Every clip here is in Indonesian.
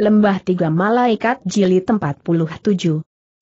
Lembah Tiga Malaikat Jilid 47.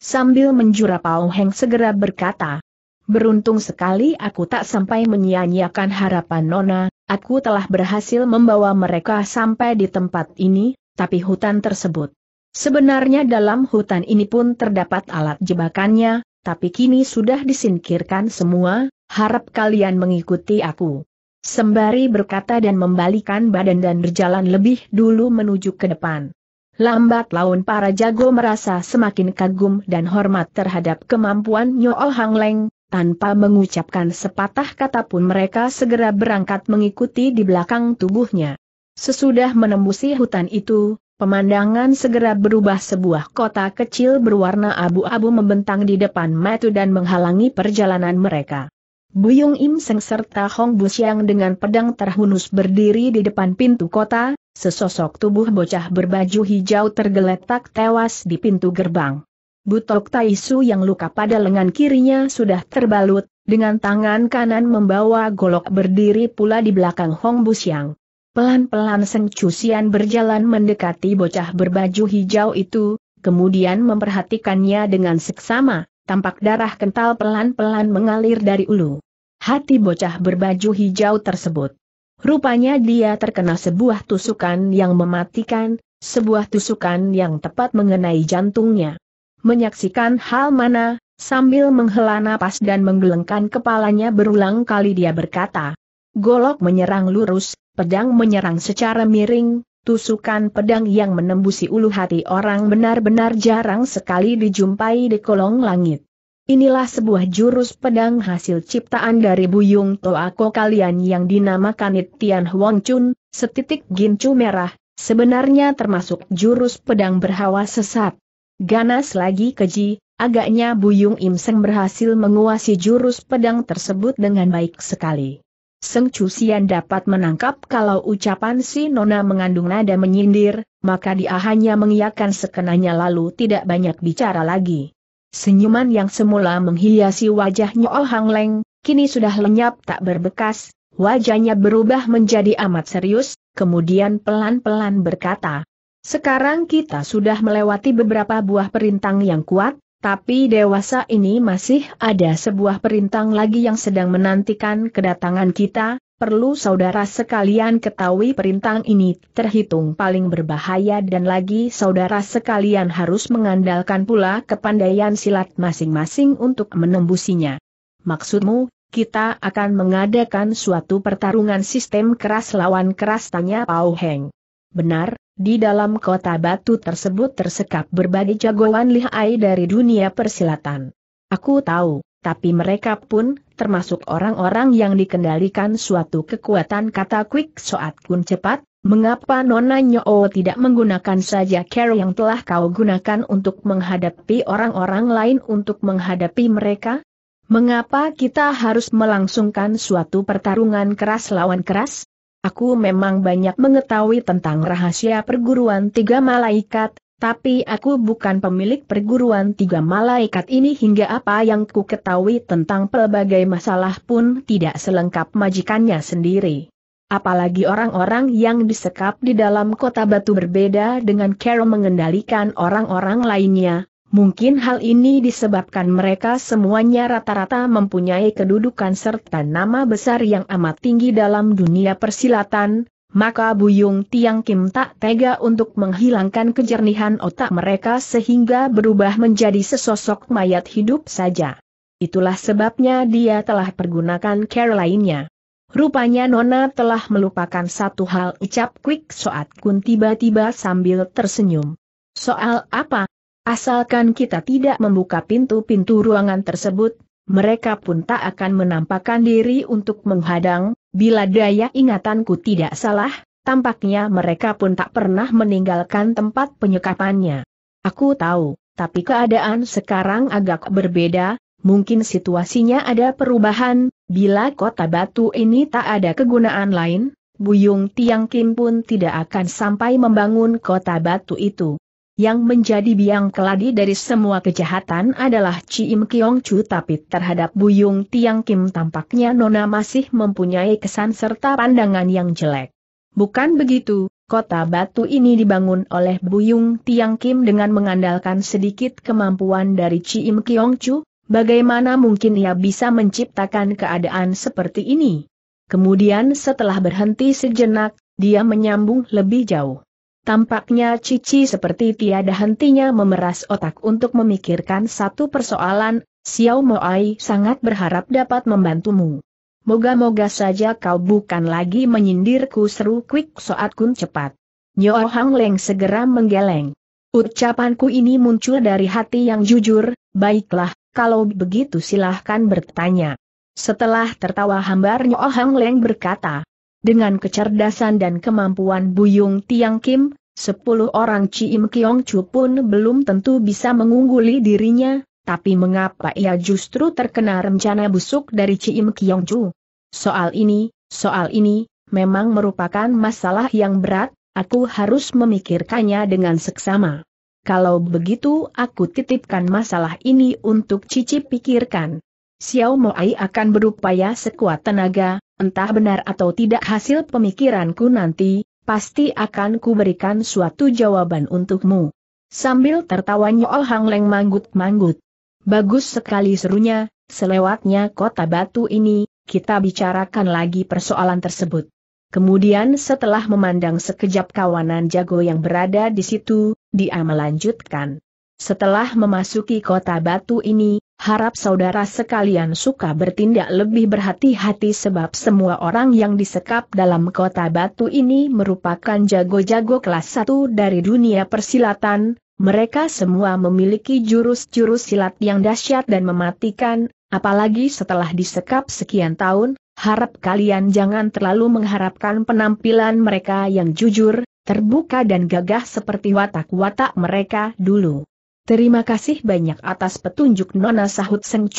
Sambil menjura Pao Heng segera berkata, Beruntung sekali aku tak sampai menyia-nyiakan harapan Nona, aku telah berhasil membawa mereka sampai di tempat ini, tapi hutan tersebut. Sebenarnya dalam hutan ini pun terdapat alat jebakannya, tapi kini sudah disingkirkan semua, harap kalian mengikuti aku. Sembari berkata dan membalikan badan dan berjalan lebih dulu menuju ke depan. Lambat laun para jago merasa semakin kagum dan hormat terhadap kemampuan Nyo Hang Leng, tanpa mengucapkan sepatah kata pun mereka segera berangkat mengikuti di belakang tubuhnya. Sesudah menembusi hutan itu, pemandangan segera berubah sebuah kota kecil berwarna abu-abu membentang di depan mata dan menghalangi perjalanan mereka. Buyung Im Seng serta Hong Siang dengan pedang terhunus berdiri di depan pintu kota, sesosok tubuh bocah berbaju hijau tergeletak tewas di pintu gerbang. Butok Taisu yang luka pada lengan kirinya sudah terbalut, dengan tangan kanan membawa golok berdiri pula di belakang Hong yang. Pelan-pelan Seng Cusian berjalan mendekati bocah berbaju hijau itu, kemudian memperhatikannya dengan seksama, tampak darah kental pelan-pelan mengalir dari ulu hati bocah berbaju hijau tersebut. Rupanya dia terkena sebuah tusukan yang mematikan, sebuah tusukan yang tepat mengenai jantungnya. Menyaksikan hal mana, sambil menghela napas dan menggelengkan kepalanya berulang kali dia berkata. Golok menyerang lurus, pedang menyerang secara miring, tusukan pedang yang menembusi ulu hati orang benar-benar jarang sekali dijumpai di kolong langit. Inilah sebuah jurus pedang hasil ciptaan dari Buyung Toako kalian yang dinamakan It Tian Huang Chun, setitik gincu merah, sebenarnya termasuk jurus pedang berhawa sesat. Ganas lagi keji, agaknya Buyung Im Seng berhasil menguasai jurus pedang tersebut dengan baik sekali. Seng Chusian dapat menangkap kalau ucapan si Nona mengandung nada menyindir, maka dia hanya mengiyakan sekenanya lalu tidak banyak bicara lagi. Senyuman yang semula menghiasi wajahnya Oh Hang Leng, kini sudah lenyap tak berbekas, wajahnya berubah menjadi amat serius, kemudian pelan-pelan berkata, Sekarang kita sudah melewati beberapa buah perintang yang kuat, tapi dewasa ini masih ada sebuah perintang lagi yang sedang menantikan kedatangan kita, Perlu saudara sekalian ketahui perintang ini terhitung paling berbahaya dan lagi saudara sekalian harus mengandalkan pula kepandaian silat masing-masing untuk menembusinya. Maksudmu, kita akan mengadakan suatu pertarungan sistem keras lawan keras tanya Pau Heng. Benar, di dalam kota batu tersebut tersekap berbagai jagoan lihai dari dunia persilatan. Aku tahu tapi mereka pun, termasuk orang-orang yang dikendalikan suatu kekuatan kata Quick Soat Kun cepat, mengapa Nona Nyoo tidak menggunakan saja care yang telah kau gunakan untuk menghadapi orang-orang lain untuk menghadapi mereka? Mengapa kita harus melangsungkan suatu pertarungan keras lawan keras? Aku memang banyak mengetahui tentang rahasia perguruan tiga malaikat, tapi aku bukan pemilik perguruan tiga malaikat ini hingga apa yang ku ketahui tentang pelbagai masalah pun tidak selengkap majikannya sendiri. Apalagi orang-orang yang disekap di dalam kota batu berbeda dengan Carol mengendalikan orang-orang lainnya. Mungkin hal ini disebabkan mereka semuanya rata-rata mempunyai kedudukan serta nama besar yang amat tinggi dalam dunia persilatan, maka Buyung Tiang Kim tak tega untuk menghilangkan kejernihan otak mereka sehingga berubah menjadi sesosok mayat hidup saja. Itulah sebabnya dia telah pergunakan care lainnya. Rupanya Nona telah melupakan satu hal ucap Quick Soat Kun tiba-tiba sambil tersenyum. Soal apa? Asalkan kita tidak membuka pintu-pintu ruangan tersebut, mereka pun tak akan menampakkan diri untuk menghadang, Bila daya ingatanku tidak salah, tampaknya mereka pun tak pernah meninggalkan tempat penyekapannya. Aku tahu, tapi keadaan sekarang agak berbeda, mungkin situasinya ada perubahan, bila kota batu ini tak ada kegunaan lain, Buyung Tiang Kim pun tidak akan sampai membangun kota batu itu. Yang menjadi biang keladi dari semua kejahatan adalah Im Kiong Chu tapi terhadap Bu Buyung Tiang Kim tampaknya Nona masih mempunyai kesan serta pandangan yang jelek. Bukan begitu, kota batu ini dibangun oleh Bu Buyung Tiang Kim dengan mengandalkan sedikit kemampuan dari Im Kiong Chu, bagaimana mungkin ia bisa menciptakan keadaan seperti ini? Kemudian setelah berhenti sejenak, dia menyambung lebih jauh. Tampaknya Cici seperti tiada hentinya memeras otak untuk memikirkan satu persoalan, Xiao Moai sangat berharap dapat membantumu. Moga-moga saja kau bukan lagi menyindirku seru Quick saat Kun cepat. Nyo Hang Leng segera menggeleng. Ucapanku ini muncul dari hati yang jujur, baiklah, kalau begitu silahkan bertanya. Setelah tertawa hambar Nyo Hang Leng berkata, dengan kecerdasan dan kemampuan Buyung Tiang Kim, Sepuluh orang Ciim Kiong Chu pun belum tentu bisa mengungguli dirinya, tapi mengapa ia justru terkena rencana busuk dari Ciim Kiong Chu? Soal ini, soal ini, memang merupakan masalah yang berat, aku harus memikirkannya dengan seksama. Kalau begitu aku titipkan masalah ini untuk Cici pikirkan. Xiao Moai akan berupaya sekuat tenaga, entah benar atau tidak hasil pemikiranku nanti, pasti akan kuberikan suatu jawaban untukmu. Sambil tertawanya Ol Hang Leng manggut-manggut. Bagus sekali serunya, selewatnya kota batu ini, kita bicarakan lagi persoalan tersebut. Kemudian setelah memandang sekejap kawanan jago yang berada di situ, dia melanjutkan. Setelah memasuki kota batu ini, Harap saudara sekalian suka bertindak lebih berhati-hati sebab semua orang yang disekap dalam kota batu ini merupakan jago-jago kelas satu dari dunia persilatan, mereka semua memiliki jurus-jurus silat yang dahsyat dan mematikan, apalagi setelah disekap sekian tahun, harap kalian jangan terlalu mengharapkan penampilan mereka yang jujur, terbuka dan gagah seperti watak-watak mereka dulu. Terima kasih banyak atas petunjuk Nona sahut Seng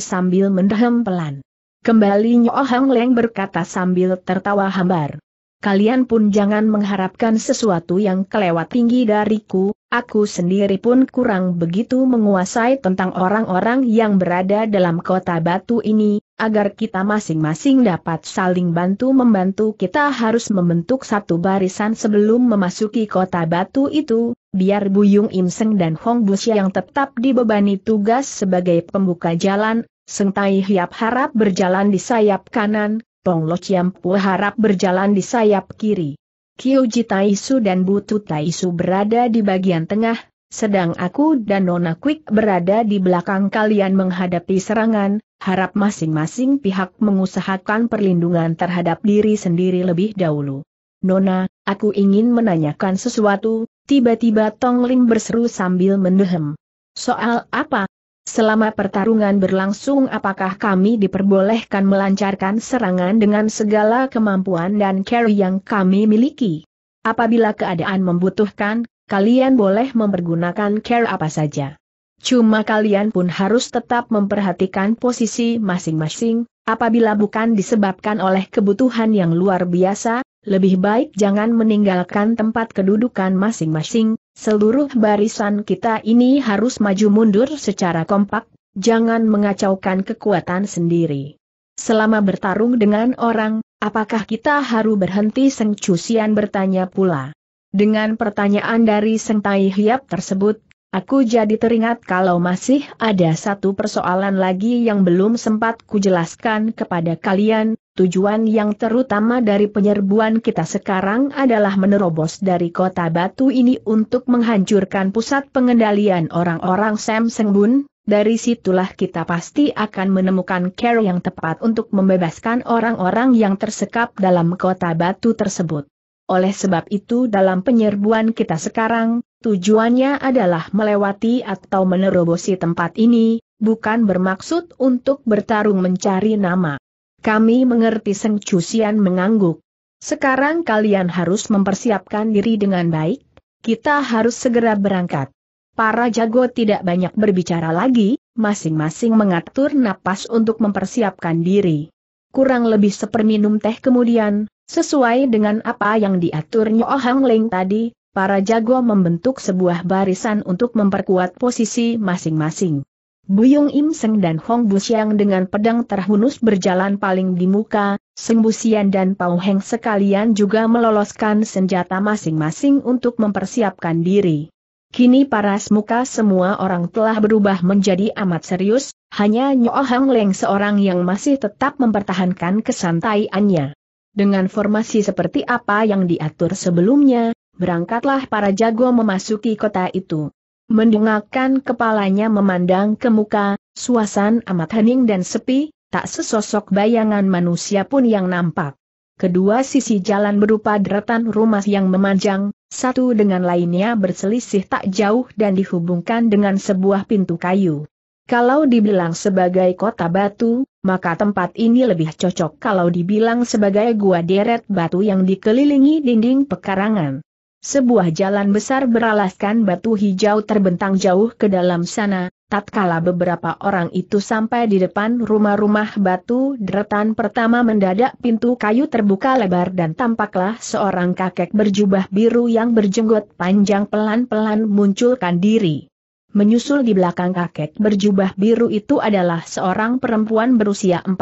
sambil mendahem pelan. Kembali Nyo Hang Leng berkata sambil tertawa hambar. Kalian pun jangan mengharapkan sesuatu yang kelewat tinggi dariku, aku sendiri pun kurang begitu menguasai tentang orang-orang yang berada dalam kota batu ini, agar kita masing-masing dapat saling bantu-membantu kita harus membentuk satu barisan sebelum memasuki kota batu itu, biar Buyung Im Seng dan Hong Busya yang tetap dibebani tugas sebagai pembuka jalan, Seng Tai Hiap harap berjalan di sayap kanan, Tong Lo Chiam Pu harap berjalan di sayap kiri. Kyoji Taisu dan Butu Taisu berada di bagian tengah, sedang aku dan Nona Quick berada di belakang kalian menghadapi serangan, harap masing-masing pihak mengusahakan perlindungan terhadap diri sendiri lebih dahulu. Nona, aku ingin menanyakan sesuatu, tiba-tiba Tong Ling berseru sambil mendehem. Soal apa? Selama pertarungan berlangsung apakah kami diperbolehkan melancarkan serangan dengan segala kemampuan dan care yang kami miliki? Apabila keadaan membutuhkan, kalian boleh mempergunakan care apa saja. Cuma kalian pun harus tetap memperhatikan posisi masing-masing, apabila bukan disebabkan oleh kebutuhan yang luar biasa, lebih baik jangan meninggalkan tempat kedudukan masing-masing, seluruh barisan kita ini harus maju mundur secara kompak, jangan mengacaukan kekuatan sendiri. Selama bertarung dengan orang, apakah kita harus berhenti sengcusian bertanya pula. Dengan pertanyaan dari Sentai Hiap tersebut, aku jadi teringat kalau masih ada satu persoalan lagi yang belum sempat kujelaskan kepada kalian, tujuan yang terutama dari penyerbuan kita sekarang adalah menerobos dari kota batu ini untuk menghancurkan pusat pengendalian orang-orang Sam Sengbun, dari situlah kita pasti akan menemukan care yang tepat untuk membebaskan orang-orang yang tersekap dalam kota batu tersebut. Oleh sebab itu dalam penyerbuan kita sekarang, tujuannya adalah melewati atau menerobosi tempat ini, bukan bermaksud untuk bertarung mencari nama. Kami mengerti Seng Cusian mengangguk. Sekarang kalian harus mempersiapkan diri dengan baik, kita harus segera berangkat. Para jago tidak banyak berbicara lagi, masing-masing mengatur napas untuk mempersiapkan diri. Kurang lebih seperminum teh kemudian, Sesuai dengan apa yang diatur Nyo Hang Leng tadi, para jago membentuk sebuah barisan untuk memperkuat posisi masing-masing. Buyung Im Seng dan Hong Busiang dengan pedang terhunus berjalan paling di muka, Seng Busian dan Pau Heng sekalian juga meloloskan senjata masing-masing untuk mempersiapkan diri. Kini para semuka semua orang telah berubah menjadi amat serius, hanya Nyo Hang Leng seorang yang masih tetap mempertahankan kesantaiannya. Dengan formasi seperti apa yang diatur sebelumnya, berangkatlah para jago memasuki kota itu. Mendongakkan kepalanya memandang ke muka, suasan amat hening dan sepi, tak sesosok bayangan manusia pun yang nampak. Kedua sisi jalan berupa deretan rumah yang memanjang, satu dengan lainnya berselisih tak jauh dan dihubungkan dengan sebuah pintu kayu. Kalau dibilang sebagai kota batu, maka tempat ini lebih cocok kalau dibilang sebagai gua deret batu yang dikelilingi dinding pekarangan. Sebuah jalan besar beralaskan batu hijau terbentang jauh ke dalam sana, tatkala beberapa orang itu sampai di depan rumah-rumah batu deretan pertama mendadak pintu kayu terbuka lebar dan tampaklah seorang kakek berjubah biru yang berjenggot panjang pelan-pelan munculkan diri. Menyusul di belakang kakek berjubah biru itu adalah seorang perempuan berusia 40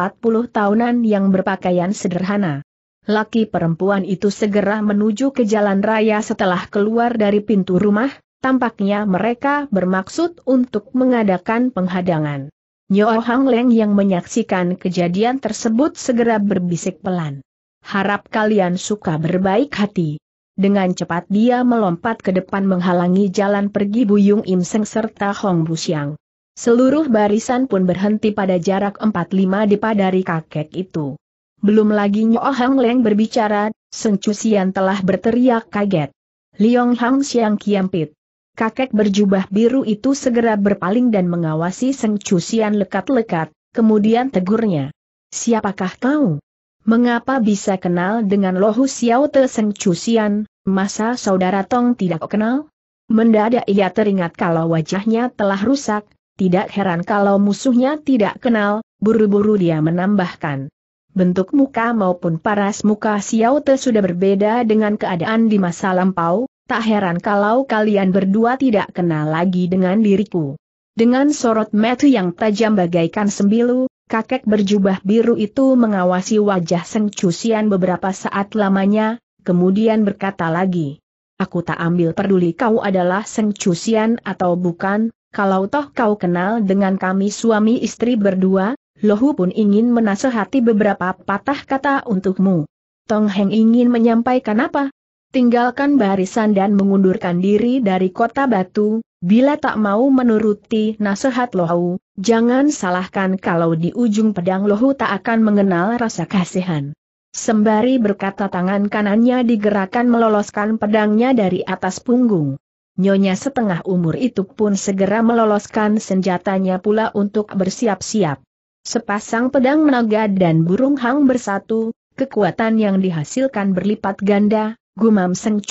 tahunan yang berpakaian sederhana. Laki perempuan itu segera menuju ke jalan raya setelah keluar dari pintu rumah, tampaknya mereka bermaksud untuk mengadakan penghadangan. Nyo Hang Leng yang menyaksikan kejadian tersebut segera berbisik pelan. Harap kalian suka berbaik hati. Dengan cepat dia melompat ke depan menghalangi jalan pergi Buyung Im Seng serta Hong Busiang. Seluruh barisan pun berhenti pada jarak 45 depa dari kakek itu. Belum lagi Nyo Hang Leng berbicara, Seng Cusian telah berteriak kaget. Liong Hang Siang Kiampit. Kakek berjubah biru itu segera berpaling dan mengawasi Seng Cusian lekat-lekat, kemudian tegurnya. Siapakah kau? Mengapa bisa kenal dengan Lohu Xiao Te Seng Chusian? masa saudara Tong tidak kenal? Mendadak ia teringat kalau wajahnya telah rusak, tidak heran kalau musuhnya tidak kenal, buru-buru dia menambahkan. Bentuk muka maupun paras muka Xiao Te sudah berbeda dengan keadaan di masa lampau, tak heran kalau kalian berdua tidak kenal lagi dengan diriku. Dengan sorot mata yang tajam bagaikan sembilu, kakek berjubah biru itu mengawasi wajah Seng Cusian beberapa saat lamanya, kemudian berkata lagi. Aku tak ambil peduli kau adalah Seng Cusian atau bukan, kalau toh kau kenal dengan kami suami istri berdua, Lohu pun ingin menasehati beberapa patah kata untukmu. Tong Heng ingin menyampaikan apa? tinggalkan barisan dan mengundurkan diri dari kota batu, bila tak mau menuruti nasihat Lohu, jangan salahkan kalau di ujung pedang Lohu tak akan mengenal rasa kasihan. Sembari berkata tangan kanannya digerakkan meloloskan pedangnya dari atas punggung. Nyonya setengah umur itu pun segera meloloskan senjatanya pula untuk bersiap-siap. Sepasang pedang menaga dan burung hang bersatu, kekuatan yang dihasilkan berlipat ganda, gumam Seng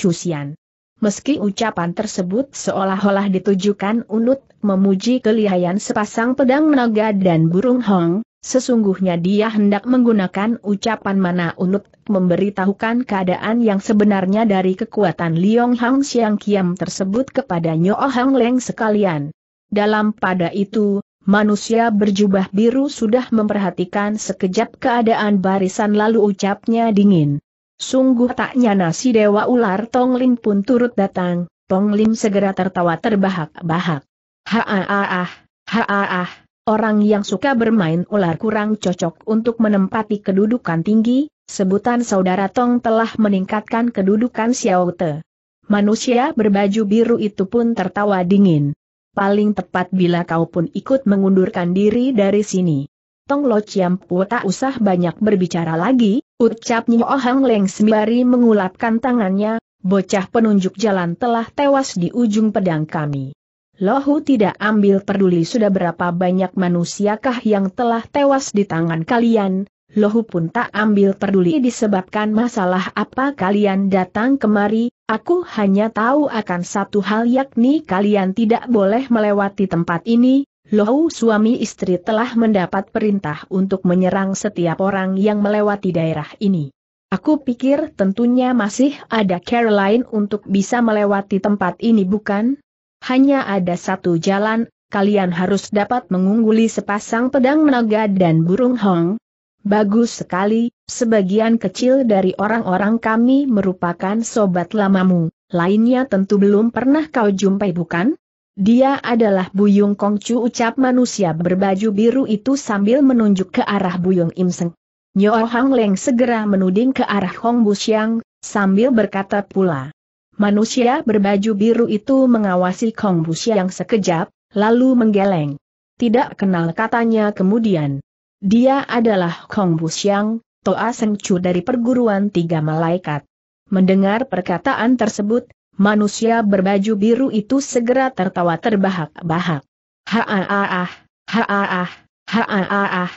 Meski ucapan tersebut seolah-olah ditujukan unut memuji kelihayan sepasang pedang naga dan burung hong, sesungguhnya dia hendak menggunakan ucapan mana unut memberitahukan keadaan yang sebenarnya dari kekuatan Liong Hang Siang Kiam tersebut kepada Nyo Hang Leng sekalian. Dalam pada itu, Manusia berjubah biru sudah memperhatikan sekejap keadaan barisan lalu ucapnya dingin. Sungguh tak nyana si Dewa Ular Tong Lim pun turut datang, Tong Lim segera tertawa terbahak-bahak. Haaah, haaah, orang yang suka bermain ular kurang cocok untuk menempati kedudukan tinggi, sebutan saudara Tong telah meningkatkan kedudukan Xiao Te. Manusia berbaju biru itu pun tertawa dingin. Paling tepat bila kau pun ikut mengundurkan diri dari sini. Tong Lo Chiam Pu tak usah banyak berbicara lagi, Ucapnya Nyo oh Hang Leng sembari mengulapkan tangannya, bocah penunjuk jalan telah tewas di ujung pedang kami. Lohu tidak ambil peduli sudah berapa banyak manusiakah yang telah tewas di tangan kalian, Lohu pun tak ambil peduli disebabkan masalah apa kalian datang kemari, aku hanya tahu akan satu hal yakni kalian tidak boleh melewati tempat ini, Lohu suami istri telah mendapat perintah untuk menyerang setiap orang yang melewati daerah ini. Aku pikir tentunya masih ada Caroline untuk bisa melewati tempat ini bukan? Hanya ada satu jalan, kalian harus dapat mengungguli sepasang pedang naga dan burung hong. Bagus sekali, sebagian kecil dari orang-orang kami merupakan sobat lamamu, lainnya tentu belum pernah kau jumpai bukan? Dia adalah Buyung Kongcu ucap manusia berbaju biru itu sambil menunjuk ke arah Buyung Imseng. Nyo Hang Leng segera menuding ke arah Hong Busiang, sambil berkata pula. Manusia berbaju biru itu mengawasi Hong Busiang sekejap, lalu menggeleng. Tidak kenal katanya kemudian. Dia adalah Hong Busiang, Toa Sengcu dari perguruan tiga malaikat. Mendengar perkataan tersebut, manusia berbaju biru itu segera tertawa terbahak bahak Haaah, haaah, haaah,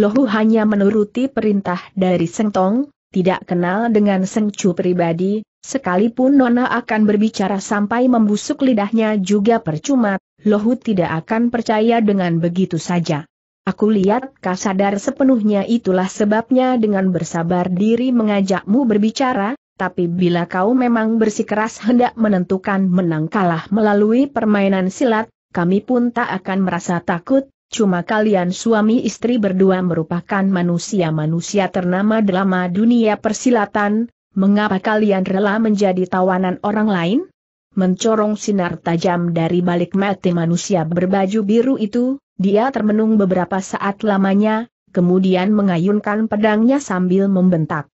Lohu hanya menuruti perintah dari Sengtong, tidak kenal dengan Sengcu pribadi, sekalipun Nona akan berbicara sampai membusuk lidahnya juga percuma, Lohu tidak akan percaya dengan begitu saja. Aku lihat kasadar sepenuhnya itulah sebabnya dengan bersabar diri mengajakmu berbicara, tapi bila kau memang bersikeras hendak menentukan menang kalah melalui permainan silat, kami pun tak akan merasa takut, cuma kalian suami istri berdua merupakan manusia-manusia ternama dalam dunia persilatan, mengapa kalian rela menjadi tawanan orang lain? Mencorong sinar tajam dari balik mati manusia berbaju biru itu, dia termenung beberapa saat lamanya, kemudian mengayunkan pedangnya sambil membentak.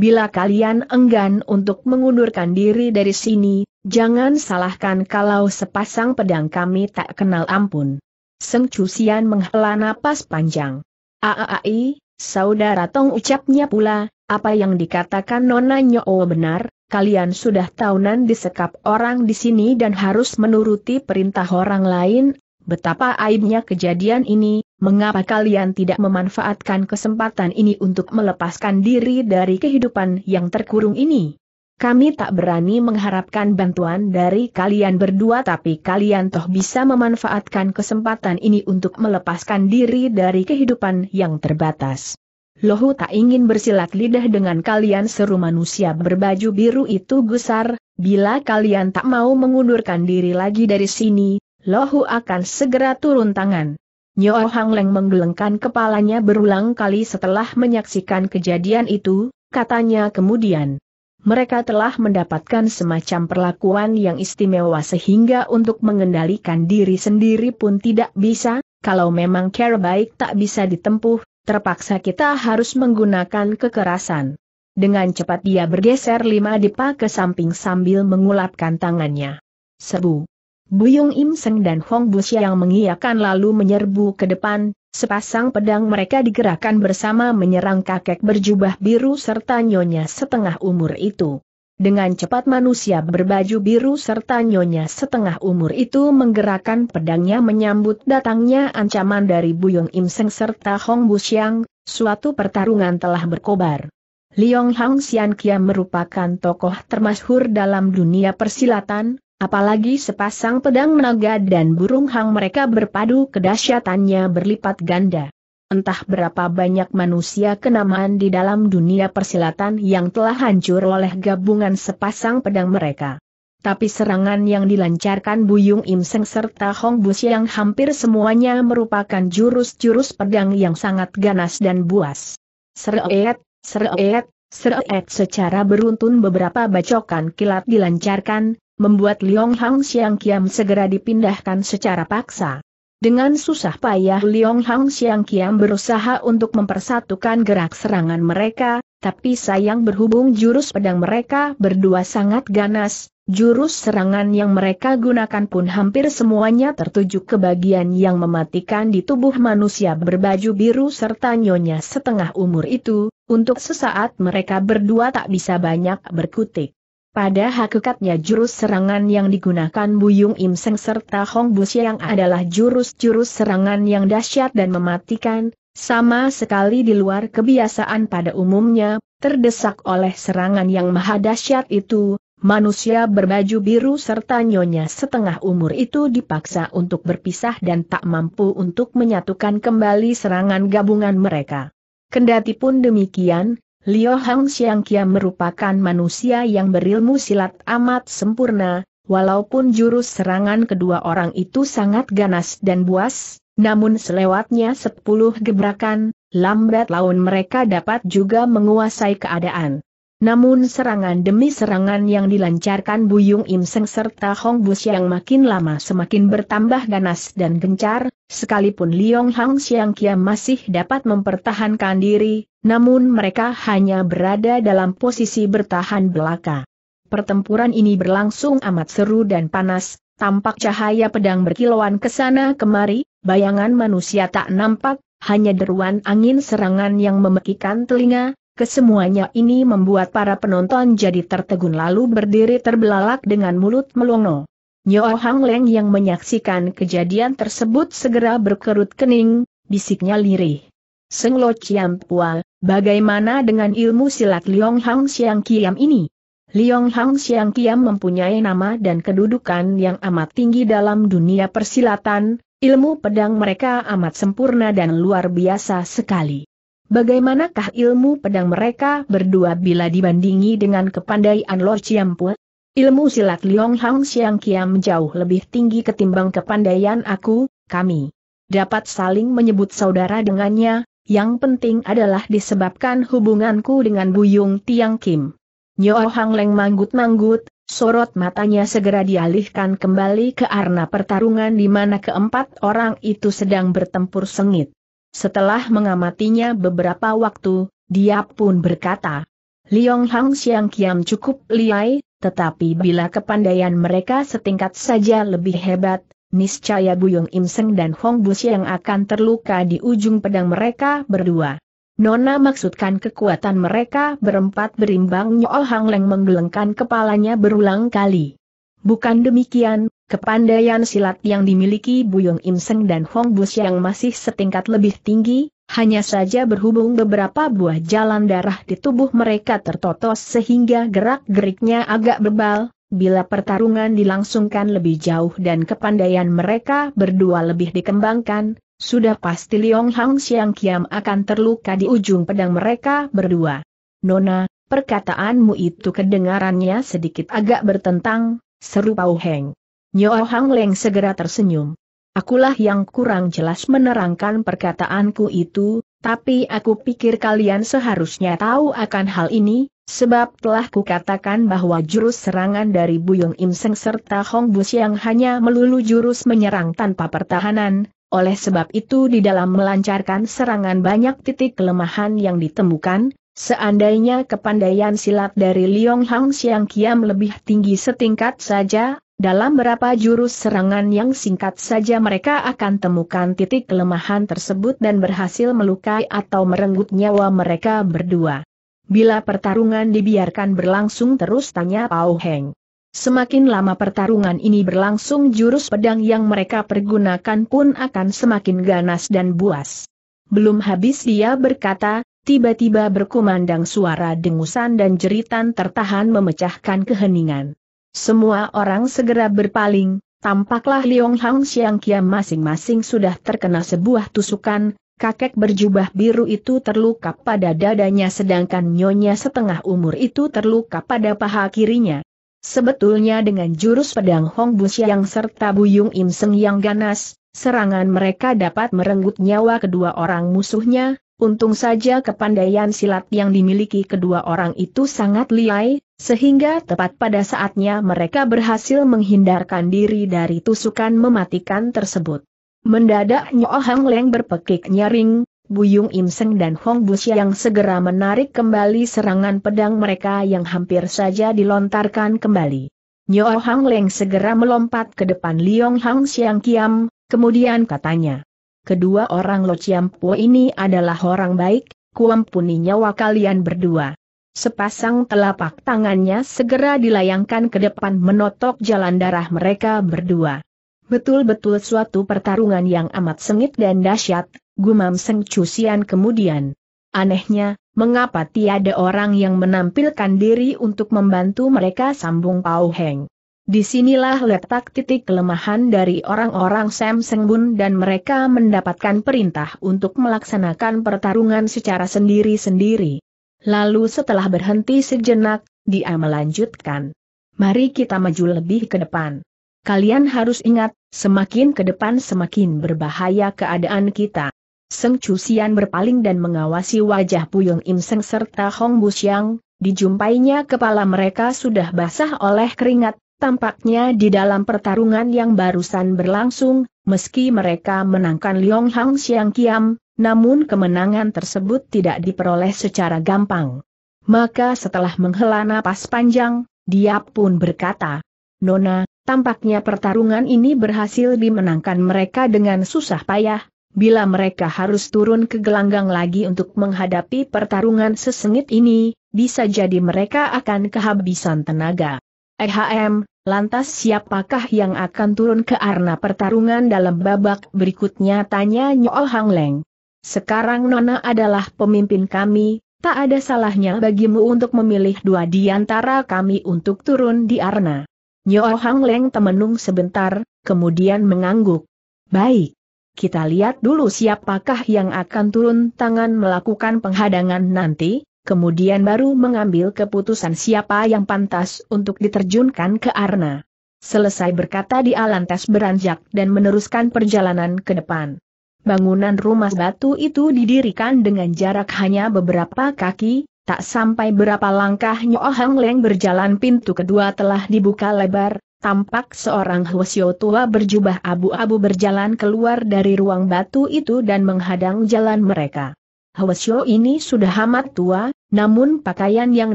Bila kalian enggan untuk mengundurkan diri dari sini, jangan salahkan kalau sepasang pedang kami tak kenal ampun. Seng Cusian menghela napas panjang. Aai, saudara Tong ucapnya pula, apa yang dikatakan Nona Nyoo benar, kalian sudah tahunan disekap orang di sini dan harus menuruti perintah orang lain, betapa aibnya kejadian ini, mengapa kalian tidak memanfaatkan kesempatan ini untuk melepaskan diri dari kehidupan yang terkurung ini? Kami tak berani mengharapkan bantuan dari kalian berdua tapi kalian toh bisa memanfaatkan kesempatan ini untuk melepaskan diri dari kehidupan yang terbatas. Lohu tak ingin bersilat lidah dengan kalian seru manusia berbaju biru itu gusar, bila kalian tak mau mengundurkan diri lagi dari sini, Lohu akan segera turun tangan. Nyo Hang Leng menggelengkan kepalanya berulang kali setelah menyaksikan kejadian itu, katanya kemudian. Mereka telah mendapatkan semacam perlakuan yang istimewa sehingga untuk mengendalikan diri sendiri pun tidak bisa, kalau memang care baik tak bisa ditempuh, terpaksa kita harus menggunakan kekerasan. Dengan cepat dia bergeser lima dipa ke samping sambil mengulapkan tangannya. Sebu. Buyung Im Seng dan Hong Bu yang mengiyakan lalu menyerbu ke depan, sepasang pedang mereka digerakkan bersama menyerang kakek berjubah biru serta nyonya setengah umur itu. Dengan cepat manusia berbaju biru serta nyonya setengah umur itu menggerakkan pedangnya menyambut datangnya ancaman dari Buyung Im Seng serta Hong Busyang, suatu pertarungan telah berkobar. Liong Hang Xian Kia merupakan tokoh termasyhur dalam dunia persilatan, Apalagi sepasang pedang naga dan burung hang mereka berpadu kedahsyatannya berlipat ganda. Entah berapa banyak manusia kenamaan di dalam dunia persilatan yang telah hancur oleh gabungan sepasang pedang mereka. Tapi serangan yang dilancarkan Buyung Im Seng serta Hong Bus yang hampir semuanya merupakan jurus-jurus pedang yang sangat ganas dan buas. Sereet, sereet, sereet secara beruntun beberapa bacokan kilat dilancarkan, membuat Liong Hang Xiang Kiam segera dipindahkan secara paksa. Dengan susah payah Liong Hang Xiang Kiam berusaha untuk mempersatukan gerak serangan mereka, tapi sayang berhubung jurus pedang mereka berdua sangat ganas, jurus serangan yang mereka gunakan pun hampir semuanya tertuju ke bagian yang mematikan di tubuh manusia berbaju biru serta nyonya setengah umur itu, untuk sesaat mereka berdua tak bisa banyak berkutik. Pada hakikatnya jurus serangan yang digunakan Buyung Im Seng serta Hong Bu yang adalah jurus-jurus serangan yang dahsyat dan mematikan, sama sekali di luar kebiasaan pada umumnya, terdesak oleh serangan yang maha dahsyat itu, manusia berbaju biru serta nyonya setengah umur itu dipaksa untuk berpisah dan tak mampu untuk menyatukan kembali serangan gabungan mereka. Kendati pun demikian, Liu Hang Kia merupakan manusia yang berilmu silat amat sempurna, walaupun jurus serangan kedua orang itu sangat ganas dan buas, namun selewatnya sepuluh gebrakan, lambat laun mereka dapat juga menguasai keadaan. Namun serangan demi serangan yang dilancarkan Buyung Im Seng serta Hong Bus yang makin lama semakin bertambah ganas dan gencar, sekalipun Liong Hang Xiang Kia masih dapat mempertahankan diri, namun mereka hanya berada dalam posisi bertahan belaka. Pertempuran ini berlangsung amat seru dan panas, tampak cahaya pedang berkilauan ke sana kemari, bayangan manusia tak nampak, hanya deruan angin serangan yang memekikan telinga, Kesemuanya ini membuat para penonton jadi tertegun lalu berdiri terbelalak dengan mulut melongo. Nyo Hang Leng yang menyaksikan kejadian tersebut segera berkerut kening, bisiknya lirih. Seng Lo Chiam Pual, bagaimana dengan ilmu silat Liong Hang Siang Kiam ini? Liong Hang Siang Kiam mempunyai nama dan kedudukan yang amat tinggi dalam dunia persilatan, ilmu pedang mereka amat sempurna dan luar biasa sekali. Bagaimanakah ilmu pedang mereka berdua bila dibandingi dengan kepandaian Lord Chiampu? Ilmu silat Liong Hang Siang Kiam jauh lebih tinggi ketimbang kepandaian aku, kami. Dapat saling menyebut saudara dengannya, yang penting adalah disebabkan hubunganku dengan Buyung Tiang Kim. Nyo Hang Leng manggut-manggut, sorot matanya segera dialihkan kembali ke arena pertarungan di mana keempat orang itu sedang bertempur sengit. Setelah mengamatinya beberapa waktu, dia pun berkata, Liong Hang Xiang Kiam cukup liai, tetapi bila kepandaian mereka setingkat saja lebih hebat, niscaya Buyung Im Seng dan Hong Bus yang akan terluka di ujung pedang mereka berdua. Nona maksudkan kekuatan mereka berempat berimbang Nyo Hang Leng menggelengkan kepalanya berulang kali. Bukan demikian, Kepandaian silat yang dimiliki Buyung Im Seng dan Hong Bus yang masih setingkat lebih tinggi, hanya saja berhubung beberapa buah jalan darah di tubuh mereka tertotos sehingga gerak-geriknya agak bebal, bila pertarungan dilangsungkan lebih jauh dan kepandaian mereka berdua lebih dikembangkan, sudah pasti Liong Hang Siang Kiam akan terluka di ujung pedang mereka berdua. Nona, perkataanmu itu kedengarannya sedikit agak bertentang, seru Pau Heng. Nyo Hang Leng segera tersenyum. Akulah yang kurang jelas menerangkan perkataanku itu, tapi aku pikir kalian seharusnya tahu akan hal ini, sebab telah kukatakan bahwa jurus serangan dari Buyung Im Seng serta Hong Bus yang hanya melulu jurus menyerang tanpa pertahanan, oleh sebab itu di dalam melancarkan serangan banyak titik kelemahan yang ditemukan, seandainya kepandaian silat dari Liong Hang Siang Kiam lebih tinggi setingkat saja, dalam berapa jurus serangan yang singkat saja mereka akan temukan titik kelemahan tersebut dan berhasil melukai atau merenggut nyawa mereka berdua. Bila pertarungan dibiarkan berlangsung terus tanya Pao Heng. Semakin lama pertarungan ini berlangsung jurus pedang yang mereka pergunakan pun akan semakin ganas dan buas. Belum habis dia berkata, tiba-tiba berkumandang suara dengusan dan jeritan tertahan memecahkan keheningan. Semua orang segera berpaling, tampaklah Liong Hang Xiang Kiam masing-masing sudah terkena sebuah tusukan, kakek berjubah biru itu terluka pada dadanya sedangkan nyonya setengah umur itu terluka pada paha kirinya. Sebetulnya dengan jurus pedang Hong Bu serta Buyung Im Seng yang ganas, serangan mereka dapat merenggut nyawa kedua orang musuhnya, untung saja kepandaian silat yang dimiliki kedua orang itu sangat liai, sehingga tepat pada saatnya mereka berhasil menghindarkan diri dari tusukan mematikan tersebut. Mendadak Nyo Hang Leng berpekik nyaring, Buyung Im Seng dan Hong Bus yang segera menarik kembali serangan pedang mereka yang hampir saja dilontarkan kembali. Nyo Hang Leng segera melompat ke depan Liong Hang Siang Kiam, kemudian katanya. Kedua orang Lo Chiam Po ini adalah orang baik, kuampuni nyawa kalian berdua. Sepasang telapak tangannya segera dilayangkan ke depan menotok jalan darah mereka berdua. Betul-betul suatu pertarungan yang amat sengit dan dahsyat, gumam Seng Cusian kemudian. Anehnya, mengapa tiada orang yang menampilkan diri untuk membantu mereka sambung Pau Heng? Disinilah letak titik kelemahan dari orang-orang Sam Bun dan mereka mendapatkan perintah untuk melaksanakan pertarungan secara sendiri-sendiri. Lalu setelah berhenti sejenak, dia melanjutkan. Mari kita maju lebih ke depan. Kalian harus ingat, semakin ke depan semakin berbahaya keadaan kita. Seng Chusian berpaling dan mengawasi wajah Puyong Im Seng serta Hong Bu Xiang, dijumpainya kepala mereka sudah basah oleh keringat, Tampaknya di dalam pertarungan yang barusan berlangsung, meski mereka menangkan Liong Hang Xiang Kiam, namun kemenangan tersebut tidak diperoleh secara gampang. Maka setelah menghela napas panjang, dia pun berkata, Nona, tampaknya pertarungan ini berhasil dimenangkan mereka dengan susah payah, bila mereka harus turun ke gelanggang lagi untuk menghadapi pertarungan sesengit ini, bisa jadi mereka akan kehabisan tenaga. Ehm, Lantas siapakah yang akan turun ke arena pertarungan dalam babak berikutnya tanya Nyol Hang Leng. Sekarang Nona adalah pemimpin kami, tak ada salahnya bagimu untuk memilih dua di antara kami untuk turun di arena. Nyol Hang Leng temenung sebentar, kemudian mengangguk. Baik. Kita lihat dulu siapakah yang akan turun tangan melakukan penghadangan nanti, kemudian baru mengambil keputusan siapa yang pantas untuk diterjunkan ke Arna. Selesai berkata Di Alantes beranjak dan meneruskan perjalanan ke depan. Bangunan rumah batu itu didirikan dengan jarak hanya beberapa kaki, tak sampai berapa langkah Nyo Hang Leng berjalan pintu kedua telah dibuka lebar, tampak seorang Hwasyo tua berjubah abu-abu berjalan keluar dari ruang batu itu dan menghadang jalan mereka. Hwasyo ini sudah amat tua, namun pakaian yang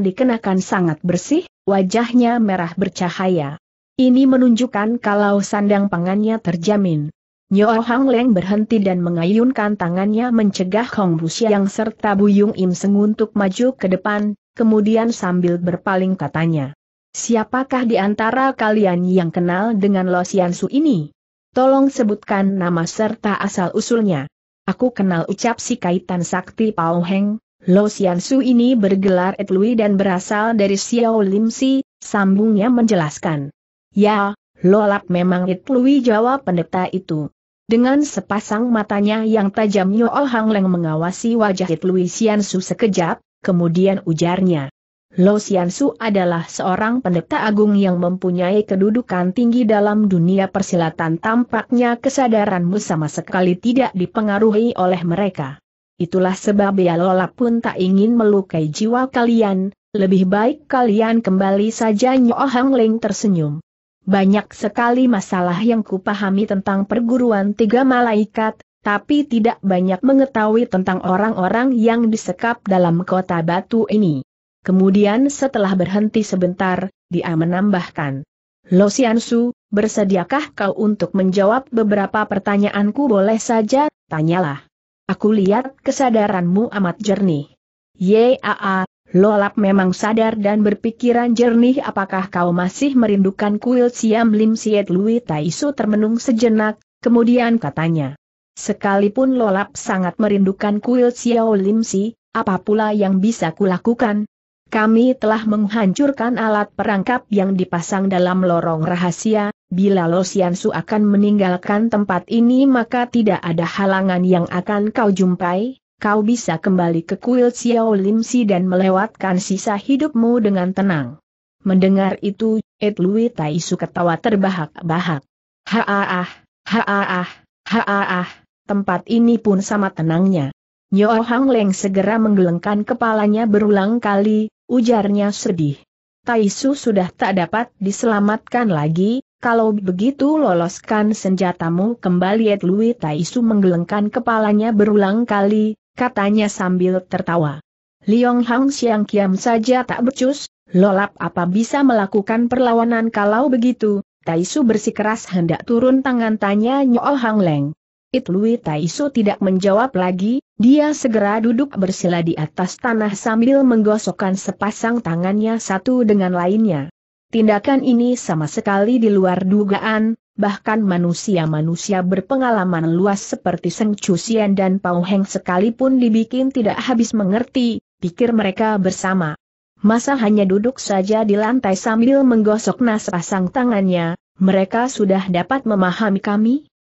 dikenakan sangat bersih, wajahnya merah bercahaya. Ini menunjukkan kalau sandang pangannya terjamin. Nyo Hang Leng berhenti dan mengayunkan tangannya mencegah Hong Busya yang serta Buyung Im Seng untuk maju ke depan, kemudian sambil berpaling katanya. Siapakah di antara kalian yang kenal dengan Lo Sian Su ini? Tolong sebutkan nama serta asal-usulnya. Aku kenal ucap si kaitan sakti Pao Heng, Lo Xian Su ini bergelar Lui dan berasal dari Xiao Lim Si, sambungnya menjelaskan. Ya, Lo Lap memang Lui jawab pendeta itu. Dengan sepasang matanya yang tajam Yo Hang Leng mengawasi wajah Lui Xian Su sekejap, kemudian ujarnya. Lo Xiansu adalah seorang pendeta agung yang mempunyai kedudukan tinggi dalam dunia persilatan tampaknya kesadaranmu sama sekali tidak dipengaruhi oleh mereka. Itulah sebabnya Lola pun tak ingin melukai jiwa kalian, lebih baik kalian kembali saja Nyo Hang Ling tersenyum. Banyak sekali masalah yang kupahami tentang perguruan tiga malaikat, tapi tidak banyak mengetahui tentang orang-orang yang disekap dalam kota batu ini. Kemudian setelah berhenti sebentar, dia menambahkan. Lo Siansu, bersediakah kau untuk menjawab beberapa pertanyaanku boleh saja, tanyalah. Aku lihat kesadaranmu amat jernih. Yaa, Lolap memang sadar dan berpikiran jernih apakah kau masih merindukan kuil Siam Lim Siet Lui Taisu termenung sejenak, kemudian katanya. Sekalipun Lolap sangat merindukan kuil Xiao Lim Si, apa pula yang bisa kulakukan? Kami telah menghancurkan alat perangkap yang dipasang dalam lorong rahasia, bila Lo Xiansu akan meninggalkan tempat ini maka tidak ada halangan yang akan kau jumpai, kau bisa kembali ke kuil Xiao Limsi dan melewatkan sisa hidupmu dengan tenang. Mendengar itu, Ed Lui Taisu ketawa terbahak-bahak. Haaah, haaah, haaah, tempat ini pun sama tenangnya. Nyo Hang Leng segera menggelengkan kepalanya berulang kali, ujarnya sedih. Taisu sudah tak dapat diselamatkan lagi, kalau begitu loloskan senjatamu kembali Et Lui Taisu menggelengkan kepalanya berulang kali, katanya sambil tertawa. Liong Hang Xiang Kiam saja tak becus, lolap apa bisa melakukan perlawanan kalau begitu, Taisu bersikeras hendak turun tangan tanya Nyo Hang Leng. It Lui Taiso tidak menjawab lagi, dia segera duduk bersila di atas tanah sambil menggosokkan sepasang tangannya satu dengan lainnya. Tindakan ini sama sekali di luar dugaan, bahkan manusia-manusia berpengalaman luas seperti Seng Cusian dan Pau Heng sekalipun dibikin tidak habis mengerti, pikir mereka bersama. Masa hanya duduk saja di lantai sambil menggosok nas pasang tangannya, mereka sudah dapat memahami kami?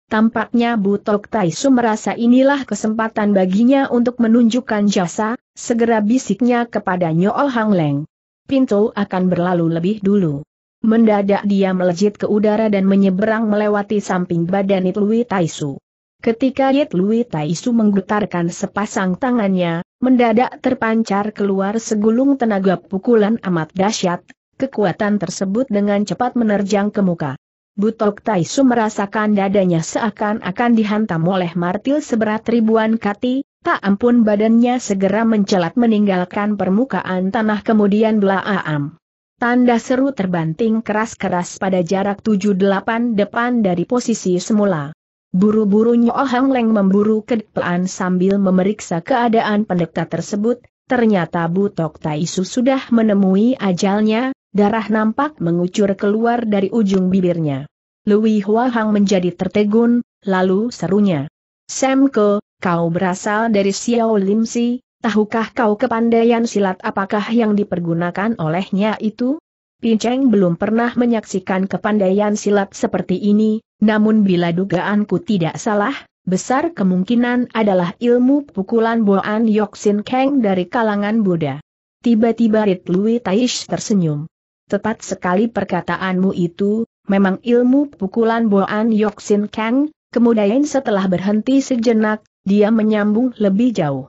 Tampaknya Butok Taisu merasa inilah kesempatan baginya untuk menunjukkan jasa, segera bisiknya kepada Nyool oh Hang Leng. Pintu akan berlalu lebih dulu. Mendadak dia melejit ke udara dan menyeberang melewati samping badan It Lui Taisu. Ketika Yit Lui Taisu menggetarkan sepasang tangannya, mendadak terpancar keluar segulung tenaga pukulan amat dahsyat, kekuatan tersebut dengan cepat menerjang ke muka. Butok Taisu merasakan dadanya seakan-akan dihantam oleh martil seberat ribuan kati, tak ampun badannya segera mencelat meninggalkan permukaan tanah kemudian belaam. Tanda seru terbanting keras-keras pada jarak 78 depan dari posisi semula. Buru-buru Nyo Hang Leng memburu kedepan sambil memeriksa keadaan pendekta tersebut, ternyata Butok Taisu sudah menemui ajalnya, Darah nampak mengucur keluar dari ujung bibirnya. Lui Hua Hang menjadi tertegun, lalu serunya. Sam Ke, kau berasal dari Xiao Lim Si, tahukah kau kepandaian silat apakah yang dipergunakan olehnya itu? Pinceng belum pernah menyaksikan kepandaian silat seperti ini, namun bila dugaanku tidak salah, besar kemungkinan adalah ilmu pukulan Boan Yoxin Kang dari kalangan Buddha. Tiba-tiba Rit Lui Taish tersenyum tepat sekali perkataanmu itu, memang ilmu pukulan Boan Yoxin Kang, kemudian setelah berhenti sejenak, dia menyambung lebih jauh.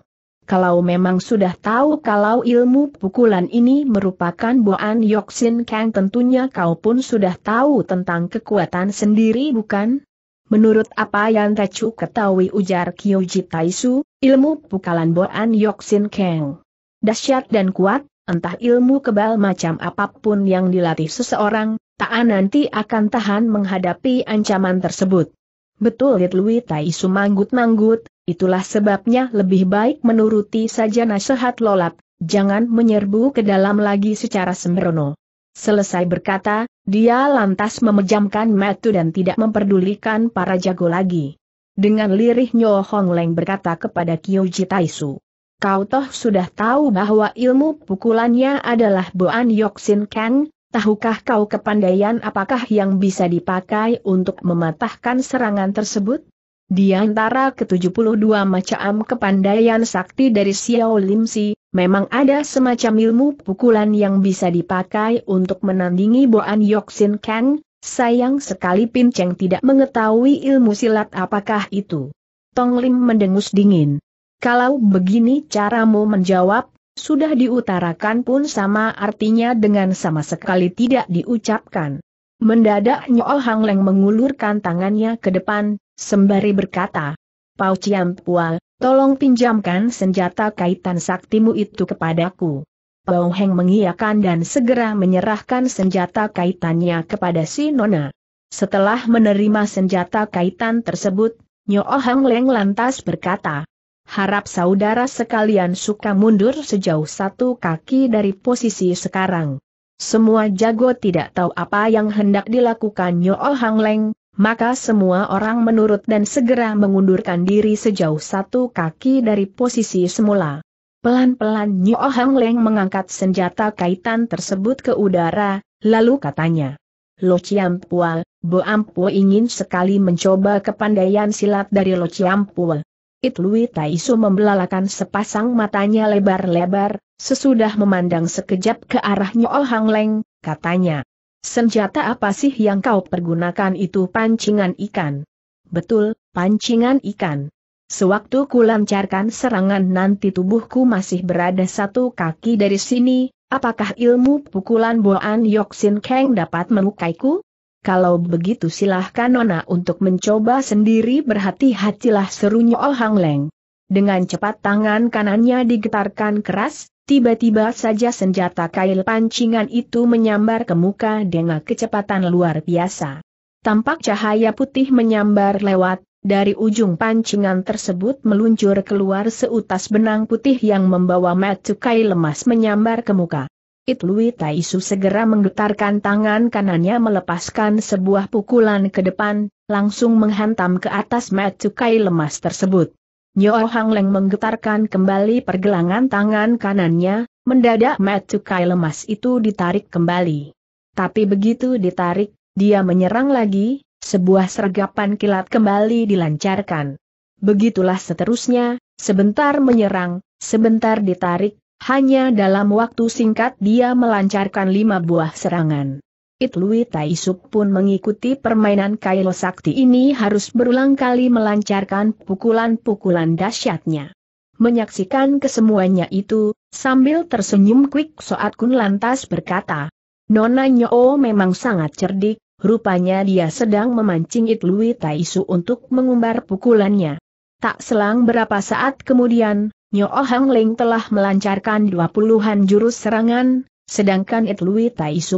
Kalau memang sudah tahu kalau ilmu pukulan ini merupakan Boan Yoxin Kang tentunya kau pun sudah tahu tentang kekuatan sendiri bukan? Menurut apa yang Tecu ketahui ujar Kyoji Taisu, ilmu pukulan Boan Yoxin Kang Dasyat dan kuat, entah ilmu kebal macam apapun yang dilatih seseorang, tak nanti akan tahan menghadapi ancaman tersebut. Betul It Lui manggut manggut itulah sebabnya lebih baik menuruti saja nasihat lolat, jangan menyerbu ke dalam lagi secara sembrono. Selesai berkata, dia lantas memejamkan mata dan tidak memperdulikan para jago lagi. Dengan lirih Nyo Hong Leng berkata kepada Kyoji Taisu. Kau toh sudah tahu bahwa ilmu pukulannya adalah Boan Yoxin Kang, tahukah kau kepandaian apakah yang bisa dipakai untuk mematahkan serangan tersebut? Di antara ke-72 macam kepandaian sakti dari Xiao Lim Si, memang ada semacam ilmu pukulan yang bisa dipakai untuk menandingi Boan Yoxin Kang, sayang sekali Pin Cheng tidak mengetahui ilmu silat apakah itu. Tong Lim mendengus dingin. Kalau begini caramu menjawab, sudah diutarakan pun sama artinya dengan sama sekali tidak diucapkan. Mendadak Nyo Hang Leng mengulurkan tangannya ke depan, sembari berkata, Pau Ciam Pual, tolong pinjamkan senjata kaitan saktimu itu kepadaku. Pau Heng mengiyakan dan segera menyerahkan senjata kaitannya kepada si Nona. Setelah menerima senjata kaitan tersebut, Nyo Hang Leng lantas berkata, Harap saudara sekalian suka mundur sejauh satu kaki dari posisi sekarang. Semua jago tidak tahu apa yang hendak dilakukan Nyo oh Hang Leng, maka semua orang menurut dan segera mengundurkan diri sejauh satu kaki dari posisi semula. Pelan-pelan Nyo oh Hang Leng mengangkat senjata kaitan tersebut ke udara, lalu katanya. Lo Chiam Pual, Bo Ampu ingin sekali mencoba kepandaian silat dari Lo Chiam Pual. It Lui Taisu membelalakan sepasang matanya lebar-lebar, sesudah memandang sekejap ke arah Nyol Hang Leng, katanya. Senjata apa sih yang kau pergunakan itu pancingan ikan? Betul, pancingan ikan. Sewaktu ku lancarkan serangan nanti tubuhku masih berada satu kaki dari sini, apakah ilmu pukulan Boan Yoxin Kang dapat melukaiku? kalau begitu silahkan Nona untuk mencoba sendiri berhati-hatilah serunya Oh Hang Leng. Dengan cepat tangan kanannya digetarkan keras, tiba-tiba saja senjata kail pancingan itu menyambar ke muka dengan kecepatan luar biasa. Tampak cahaya putih menyambar lewat, dari ujung pancingan tersebut meluncur keluar seutas benang putih yang membawa Matsukai lemas menyambar ke muka. It Lui Taisu segera menggetarkan tangan kanannya melepaskan sebuah pukulan ke depan, langsung menghantam ke atas mat cukai lemas tersebut. Nyo Hang Leng menggetarkan kembali pergelangan tangan kanannya, mendadak mat cukai lemas itu ditarik kembali. Tapi begitu ditarik, dia menyerang lagi, sebuah sergapan kilat kembali dilancarkan. Begitulah seterusnya, sebentar menyerang, sebentar ditarik, hanya dalam waktu singkat dia melancarkan lima buah serangan. Itlui Taisuk pun mengikuti permainan Kailo Sakti ini harus berulang kali melancarkan pukulan-pukulan dahsyatnya. Menyaksikan kesemuanya itu, sambil tersenyum quick Soat Kun lantas berkata, Nona Nyo memang sangat cerdik, rupanya dia sedang memancing Itlui Lui untuk mengumbar pukulannya. Tak selang berapa saat kemudian, Nyo Hang Ling telah melancarkan dua puluhan jurus serangan, sedangkan It Lui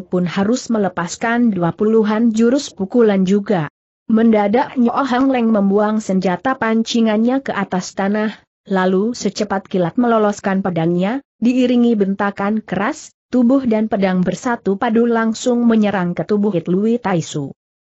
pun harus melepaskan dua puluhan jurus pukulan juga. Mendadak Nyo Hang Leng membuang senjata pancingannya ke atas tanah, lalu secepat kilat meloloskan pedangnya, diiringi bentakan keras, tubuh dan pedang bersatu padu langsung menyerang ke tubuh It Lui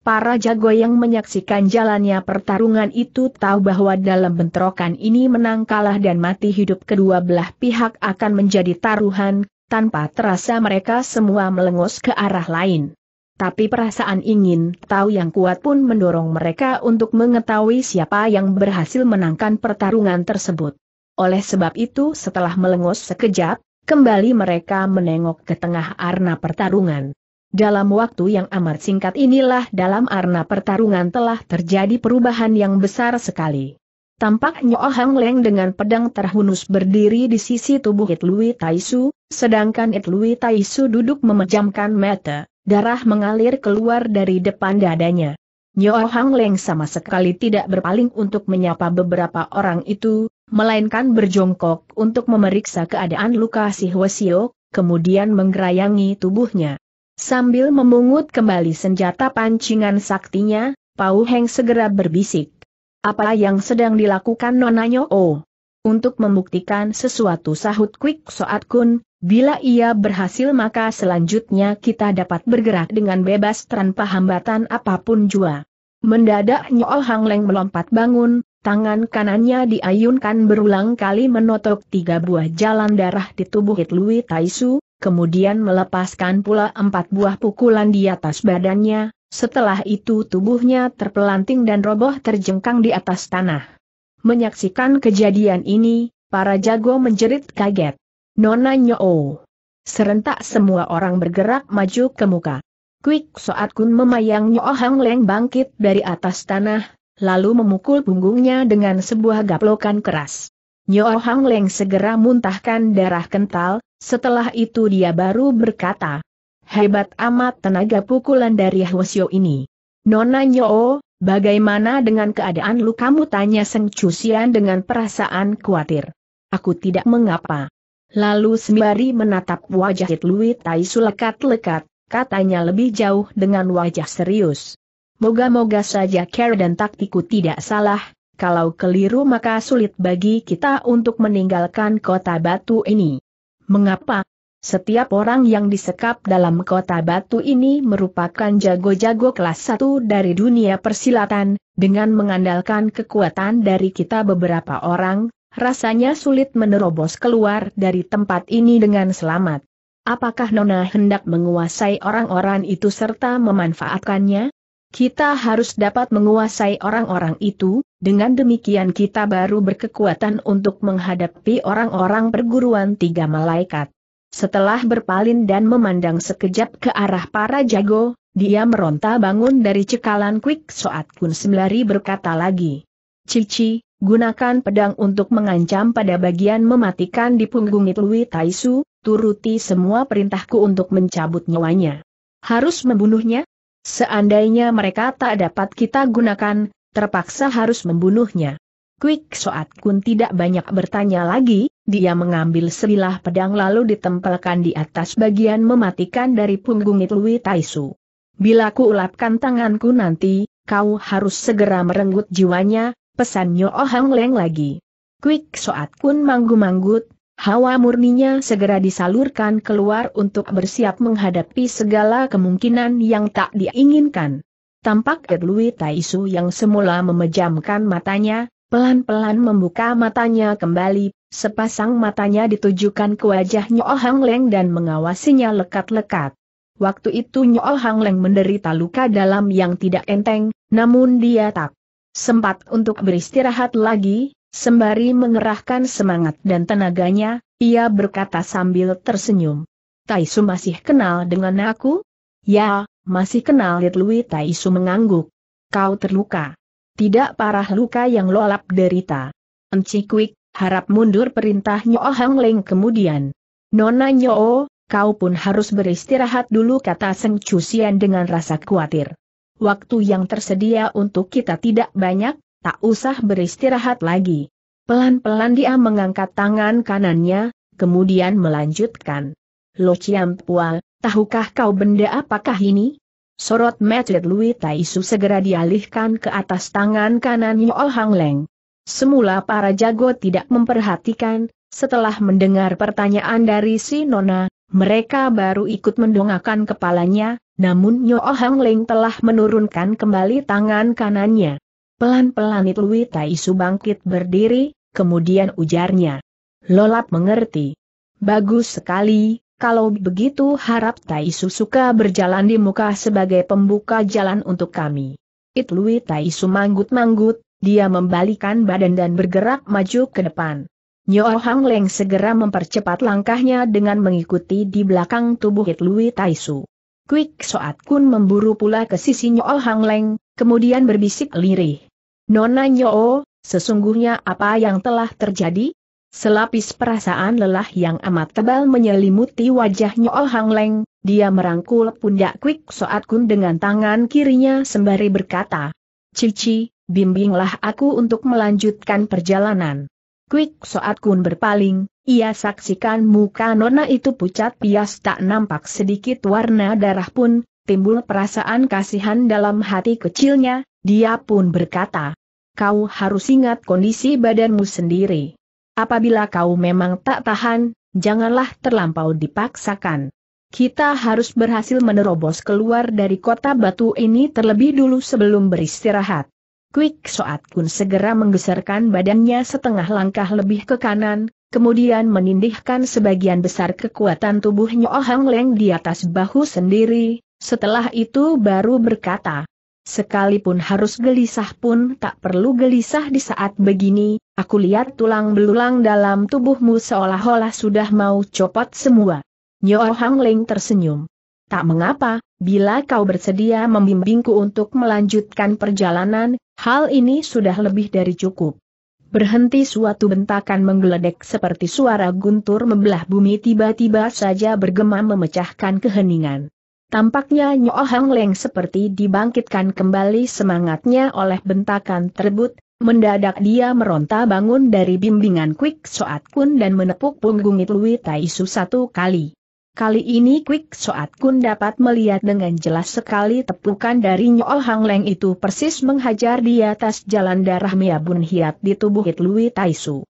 Para jago yang menyaksikan jalannya pertarungan itu tahu bahwa dalam bentrokan ini menang kalah dan mati hidup kedua belah pihak akan menjadi taruhan, tanpa terasa mereka semua melengos ke arah lain. Tapi perasaan ingin tahu yang kuat pun mendorong mereka untuk mengetahui siapa yang berhasil menangkan pertarungan tersebut. Oleh sebab itu setelah melengos sekejap, kembali mereka menengok ke tengah arena pertarungan. Dalam waktu yang amat singkat inilah dalam arena pertarungan telah terjadi perubahan yang besar sekali. Tampak Nyo oh Hang Leng dengan pedang terhunus berdiri di sisi tubuh It Lui Taisu, sedangkan It Lui Taisu duduk memejamkan mata, darah mengalir keluar dari depan dadanya. Nyo oh Hang Leng sama sekali tidak berpaling untuk menyapa beberapa orang itu, melainkan berjongkok untuk memeriksa keadaan luka si Hwasio, kemudian menggerayangi tubuhnya. Sambil memungut kembali senjata pancingan saktinya, Pau Heng segera berbisik. Apa yang sedang dilakukan nonanya Oh? Untuk membuktikan sesuatu sahut Quick Soat Kun, Bila ia berhasil maka selanjutnya kita dapat bergerak dengan bebas tanpa hambatan apapun jua. Mendadak Nyo Hang Leng melompat bangun, Tangan kanannya diayunkan berulang kali menotok tiga buah jalan darah di tubuh Hitlui Taisu, kemudian melepaskan pula empat buah pukulan di atas badannya, setelah itu tubuhnya terpelanting dan roboh terjengkang di atas tanah. Menyaksikan kejadian ini, para jago menjerit kaget. Nona Nyo'o. Serentak semua orang bergerak maju ke muka. Quick Soat Kun memayang Nyo'o Hang Leng bangkit dari atas tanah, lalu memukul punggungnya dengan sebuah gaplokan keras. Nyo Hang Leng segera muntahkan darah kental, setelah itu dia baru berkata, Hebat amat tenaga pukulan dari Hwasyo ini. Nona Nyo, bagaimana dengan keadaan lu kamu tanya Seng Cusian dengan perasaan khawatir. Aku tidak mengapa. Lalu sembari menatap wajah Hit Tai Sulakat lekat, katanya lebih jauh dengan wajah serius. Moga-moga saja care dan taktiku tidak salah, kalau keliru maka sulit bagi kita untuk meninggalkan kota batu ini. Mengapa? Setiap orang yang disekap dalam kota batu ini merupakan jago-jago kelas satu dari dunia persilatan, dengan mengandalkan kekuatan dari kita beberapa orang, rasanya sulit menerobos keluar dari tempat ini dengan selamat. Apakah Nona hendak menguasai orang-orang itu serta memanfaatkannya? Kita harus dapat menguasai orang-orang itu, dengan demikian kita baru berkekuatan untuk menghadapi orang-orang perguruan tiga malaikat. Setelah berpaling dan memandang sekejap ke arah para jago, dia meronta bangun dari cekalan Quick Soat Kun sembari berkata lagi. Cici, gunakan pedang untuk mengancam pada bagian mematikan di punggung Itlui Taisu, turuti semua perintahku untuk mencabut nyawanya. Harus membunuhnya? Seandainya mereka tak dapat kita gunakan, terpaksa harus membunuhnya. Quick Soat Kun tidak banyak bertanya lagi, dia mengambil sebilah pedang lalu ditempelkan di atas bagian mematikan dari punggung Itui Taisu. Bila ku ulapkan tanganku nanti, kau harus segera merenggut jiwanya, pesan Nyo Hang Leng lagi. Quick Soat Kun manggu-manggut, Hawa murninya segera disalurkan keluar untuk bersiap menghadapi segala kemungkinan yang tak diinginkan. Tampak Edlui Taisu yang semula memejamkan matanya, pelan-pelan membuka matanya kembali, sepasang matanya ditujukan ke wajah Nyo Leng dan mengawasinya lekat-lekat. Waktu itu Nyo Hang Leng menderita luka dalam yang tidak enteng, namun dia tak sempat untuk beristirahat lagi, Sembari mengerahkan semangat dan tenaganya, ia berkata sambil tersenyum. Taisu masih kenal dengan aku? Ya, masih kenal Litlui Taisu mengangguk. Kau terluka. Tidak parah luka yang lolap derita. Enci Kuik, harap mundur perintah Nyo Hang Leng kemudian. Nona Nyo, kau pun harus beristirahat dulu kata Seng Chusian dengan rasa khawatir. Waktu yang tersedia untuk kita tidak banyak, tak usah beristirahat lagi. Pelan-pelan dia mengangkat tangan kanannya, kemudian melanjutkan. Lo Ciampual, tahukah kau benda apakah ini? Sorot Matlet Lui Taisu segera dialihkan ke atas tangan kanan Yoel Hang Leng. Semula para jago tidak memperhatikan, setelah mendengar pertanyaan dari si Nona, mereka baru ikut mendongakkan kepalanya, namun Yoel Hang Leng telah menurunkan kembali tangan kanannya. Pelan-pelan Tai Taisu bangkit berdiri, kemudian ujarnya. Lolap mengerti. Bagus sekali, kalau begitu harap Taisu suka berjalan di muka sebagai pembuka jalan untuk kami. Tai Taisu manggut-manggut, dia membalikan badan dan bergerak maju ke depan. Nyo Hang Leng segera mempercepat langkahnya dengan mengikuti di belakang tubuh Tai Taisu. Quick Soat Kun memburu pula ke sisi Nyo Hang Leng, kemudian berbisik lirih. Nona Nyo, sesungguhnya apa yang telah terjadi? Selapis perasaan lelah yang amat tebal menyelimuti wajah Nyo Hang Leng, dia merangkul pundak Kwik Soat Kun dengan tangan kirinya sembari berkata, Cici, bimbinglah aku untuk melanjutkan perjalanan. Kwik Soat Kun berpaling, ia saksikan muka Nona itu pucat pias tak nampak sedikit warna darah pun, timbul perasaan kasihan dalam hati kecilnya, dia pun berkata, kau harus ingat kondisi badanmu sendiri. Apabila kau memang tak tahan, janganlah terlampau dipaksakan. Kita harus berhasil menerobos keluar dari kota batu ini terlebih dulu sebelum beristirahat. Quick Soat Kun segera menggeserkan badannya setengah langkah lebih ke kanan, kemudian menindihkan sebagian besar kekuatan tubuhnya Oh Leng di atas bahu sendiri, setelah itu baru berkata, Sekalipun harus gelisah pun tak perlu gelisah di saat begini, aku lihat tulang belulang dalam tubuhmu seolah-olah sudah mau copot semua. Nyo Hang Ling tersenyum. Tak mengapa, bila kau bersedia membimbingku untuk melanjutkan perjalanan, hal ini sudah lebih dari cukup. Berhenti suatu bentakan menggeledek seperti suara guntur membelah bumi tiba-tiba saja bergema memecahkan keheningan. Tampaknya Nyo Leng seperti dibangkitkan kembali semangatnya oleh bentakan terbut, mendadak dia meronta bangun dari bimbingan Quick Soat Kun dan menepuk punggung Itui Taisu satu kali. Kali ini Quick Soat Kun dapat melihat dengan jelas sekali tepukan dari Nyo Leng itu persis menghajar di atas jalan darah Miabun Hiat di tubuh Itui Taisu.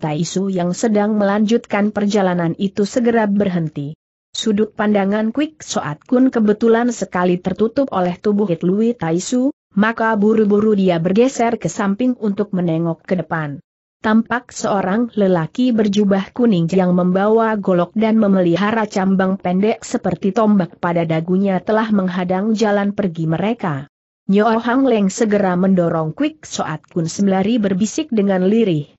Taisu yang sedang melanjutkan perjalanan itu segera berhenti. Sudut pandangan Quick Soat Kun kebetulan sekali tertutup oleh tubuh Hit Lui Taisu, maka buru-buru dia bergeser ke samping untuk menengok ke depan. Tampak seorang lelaki berjubah kuning yang membawa golok dan memelihara cambang pendek seperti tombak pada dagunya telah menghadang jalan pergi mereka. Nyo Hang Leng segera mendorong Quick Soat Kun sembari berbisik dengan lirih.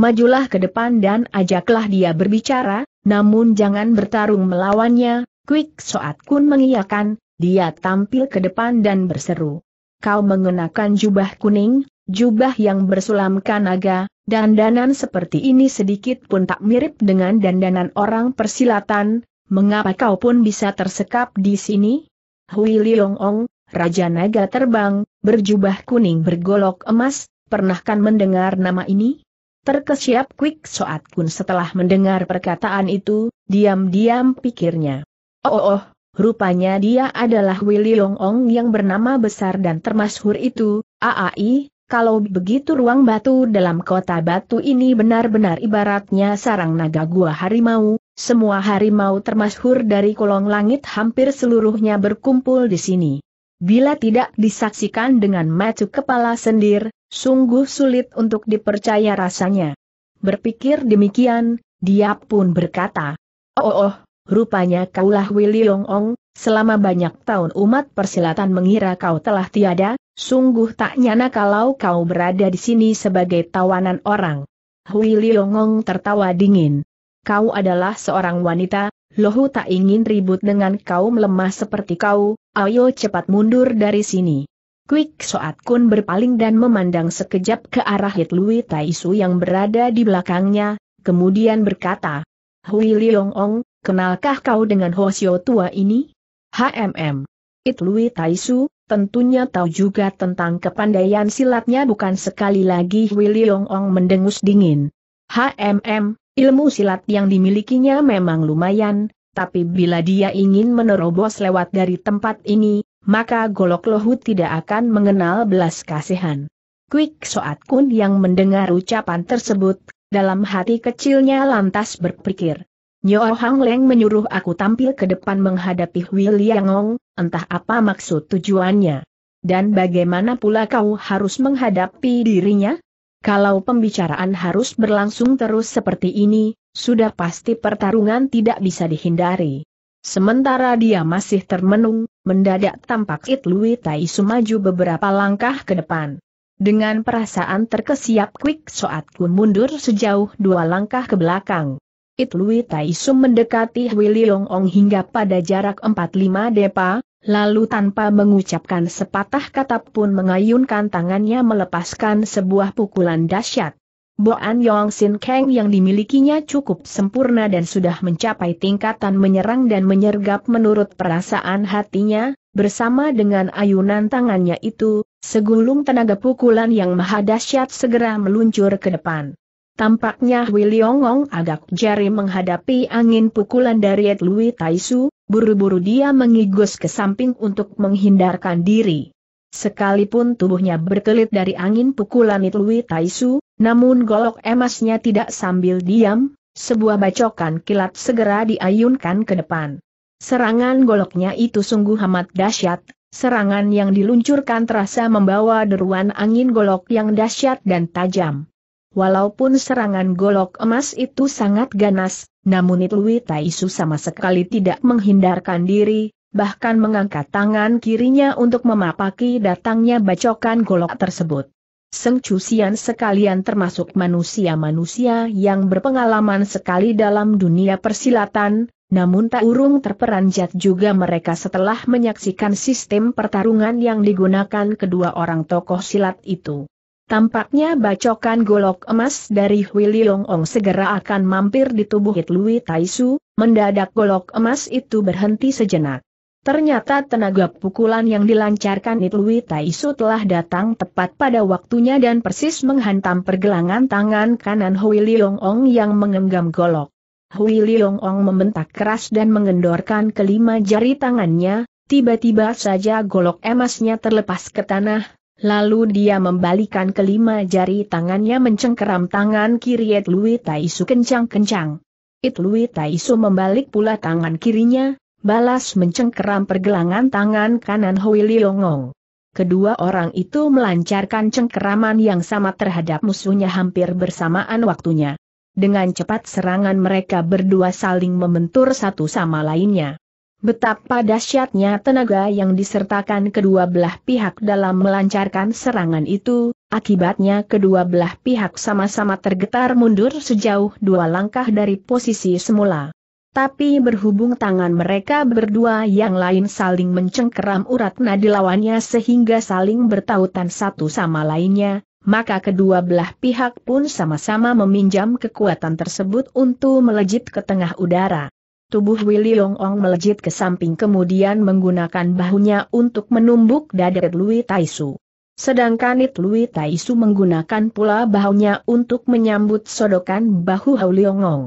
Majulah ke depan dan ajaklah dia berbicara, namun jangan bertarung melawannya, Quick Soat Kun mengiyakan, dia tampil ke depan dan berseru. Kau mengenakan jubah kuning, jubah yang bersulamkan naga, dandanan seperti ini sedikit pun tak mirip dengan dandanan orang persilatan, mengapa kau pun bisa tersekap di sini? Hui Liong Ong, Raja Naga Terbang, berjubah kuning bergolok emas, pernahkan mendengar nama ini? Terkesiap Quick Soat Kun setelah mendengar perkataan itu, diam-diam pikirnya. Oh, oh, oh rupanya dia adalah Willy Long Ong yang bernama besar dan termasyhur itu, aai, kalau begitu ruang batu dalam kota batu ini benar-benar ibaratnya sarang naga gua harimau, semua harimau termasyhur dari kolong langit hampir seluruhnya berkumpul di sini. Bila tidak disaksikan dengan mata kepala sendiri, sungguh sulit untuk dipercaya rasanya. Berpikir demikian, dia pun berkata, Oh oh, rupanya kaulah Willy Yong Ong, selama banyak tahun umat persilatan mengira kau telah tiada, sungguh tak nyana kalau kau berada di sini sebagai tawanan orang. Willy Yong Ong tertawa dingin. Kau adalah seorang wanita, Lohu tak ingin ribut dengan kaum lemah seperti kau, ayo cepat mundur dari sini. Quick Soat Kun berpaling dan memandang sekejap ke arah Hit Lui Taisu yang berada di belakangnya, kemudian berkata, Hui Liong Ong, kenalkah kau dengan Hosio tua ini? HMM. Hit Lui Taisu, tentunya tahu juga tentang kepandaian silatnya bukan sekali lagi Hui Liong Ong mendengus dingin. HMM, Ilmu silat yang dimilikinya memang lumayan, tapi bila dia ingin menerobos lewat dari tempat ini, maka Golok Lohut tidak akan mengenal belas kasihan. Quick Soat Kun yang mendengar ucapan tersebut, dalam hati kecilnya lantas berpikir. Nyo Hang Leng menyuruh aku tampil ke depan menghadapi Hui Liangong, entah apa maksud tujuannya. Dan bagaimana pula kau harus menghadapi dirinya? Kalau pembicaraan harus berlangsung terus seperti ini, sudah pasti pertarungan tidak bisa dihindari. Sementara dia masih termenung, mendadak tampak It Lui Tai maju beberapa langkah ke depan. Dengan perasaan terkesiap Quick Soat Kun mundur sejauh dua langkah ke belakang. It Lui Tai mendekati Hui Leong Ong hingga pada jarak 45 depa, Lalu tanpa mengucapkan sepatah kata pun mengayunkan tangannya melepaskan sebuah pukulan dahsyat. Boan Yong Sin Kang yang dimilikinya cukup sempurna dan sudah mencapai tingkatan menyerang dan menyergap menurut perasaan hatinya, bersama dengan ayunan tangannya itu, segulung tenaga pukulan yang maha dahsyat segera meluncur ke depan. Tampaknya Wiliongong agak jari menghadapi angin pukulan dari Lui Taisu, Buru-buru dia mengigus ke samping untuk menghindarkan diri. Sekalipun tubuhnya berkelit dari angin pukulan Itlui Taisu, namun golok emasnya tidak sambil diam, sebuah bacokan kilat segera diayunkan ke depan. Serangan goloknya itu sungguh amat dahsyat, serangan yang diluncurkan terasa membawa deruan angin golok yang dahsyat dan tajam. Walaupun serangan golok emas itu sangat ganas, namun itu Taisu sama sekali tidak menghindarkan diri, bahkan mengangkat tangan kirinya untuk memapaki datangnya bacokan golok tersebut. Seng sekalian termasuk manusia-manusia yang berpengalaman sekali dalam dunia persilatan, namun tak urung terperanjat juga mereka setelah menyaksikan sistem pertarungan yang digunakan kedua orang tokoh silat itu. Tampaknya bacokan golok emas dari Hui Liong Ong segera akan mampir di tubuh Hit Lui Taisu, mendadak golok emas itu berhenti sejenak. Ternyata tenaga pukulan yang dilancarkan Hit Lui Taisu telah datang tepat pada waktunya dan persis menghantam pergelangan tangan kanan Hui Liong Ong yang mengenggam golok. Hui Liong Ong membentak keras dan mengendorkan kelima jari tangannya, tiba-tiba saja golok emasnya terlepas ke tanah, Lalu dia membalikan kelima jari tangannya mencengkeram tangan kiri It Lui Taisu kencang-kencang. It Lui Taisu membalik pula tangan kirinya, balas mencengkeram pergelangan tangan kanan Hui Liongong. Kedua orang itu melancarkan cengkeraman yang sama terhadap musuhnya hampir bersamaan waktunya. Dengan cepat serangan mereka berdua saling membentur satu sama lainnya. Betapa dahsyatnya tenaga yang disertakan kedua belah pihak dalam melancarkan serangan itu, akibatnya kedua belah pihak sama-sama tergetar mundur sejauh dua langkah dari posisi semula. Tapi berhubung tangan mereka berdua yang lain saling mencengkeram urat nadi lawannya sehingga saling bertautan satu sama lainnya, maka kedua belah pihak pun sama-sama meminjam kekuatan tersebut untuk melejit ke tengah udara. Tubuh Willy Yong Ong melejit ke samping kemudian menggunakan bahunya untuk menumbuk dada Lui Taisu. Sedangkan It Lui Taisu menggunakan pula bahunya untuk menyambut sodokan bahu Hau Leong Ong.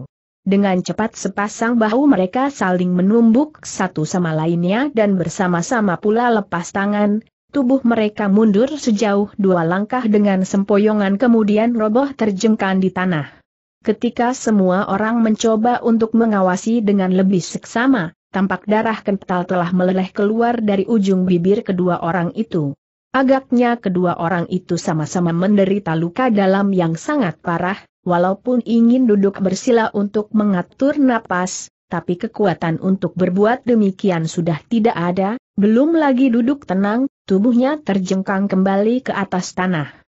Dengan cepat sepasang bahu mereka saling menumbuk satu sama lainnya dan bersama-sama pula lepas tangan, tubuh mereka mundur sejauh dua langkah dengan sempoyongan kemudian roboh terjengkan di tanah. Ketika semua orang mencoba untuk mengawasi dengan lebih seksama, tampak darah kental telah meleleh keluar dari ujung bibir kedua orang itu. Agaknya kedua orang itu sama-sama menderita luka dalam yang sangat parah, walaupun ingin duduk bersila untuk mengatur napas, tapi kekuatan untuk berbuat demikian sudah tidak ada, belum lagi duduk tenang, tubuhnya terjengkang kembali ke atas tanah.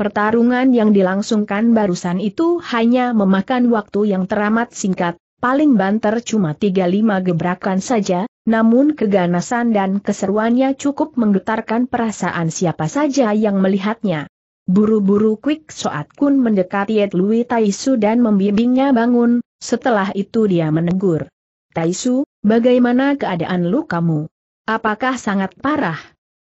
Pertarungan yang dilangsungkan barusan itu hanya memakan waktu yang teramat singkat, paling banter cuma 35 gebrakan saja, namun keganasan dan keseruannya cukup menggetarkan perasaan siapa saja yang melihatnya. Buru-buru Quick Soat Kun mendekati Yet Lui Taisu dan membimbingnya bangun, setelah itu dia menegur. Taisu, bagaimana keadaan lu kamu? Apakah sangat parah?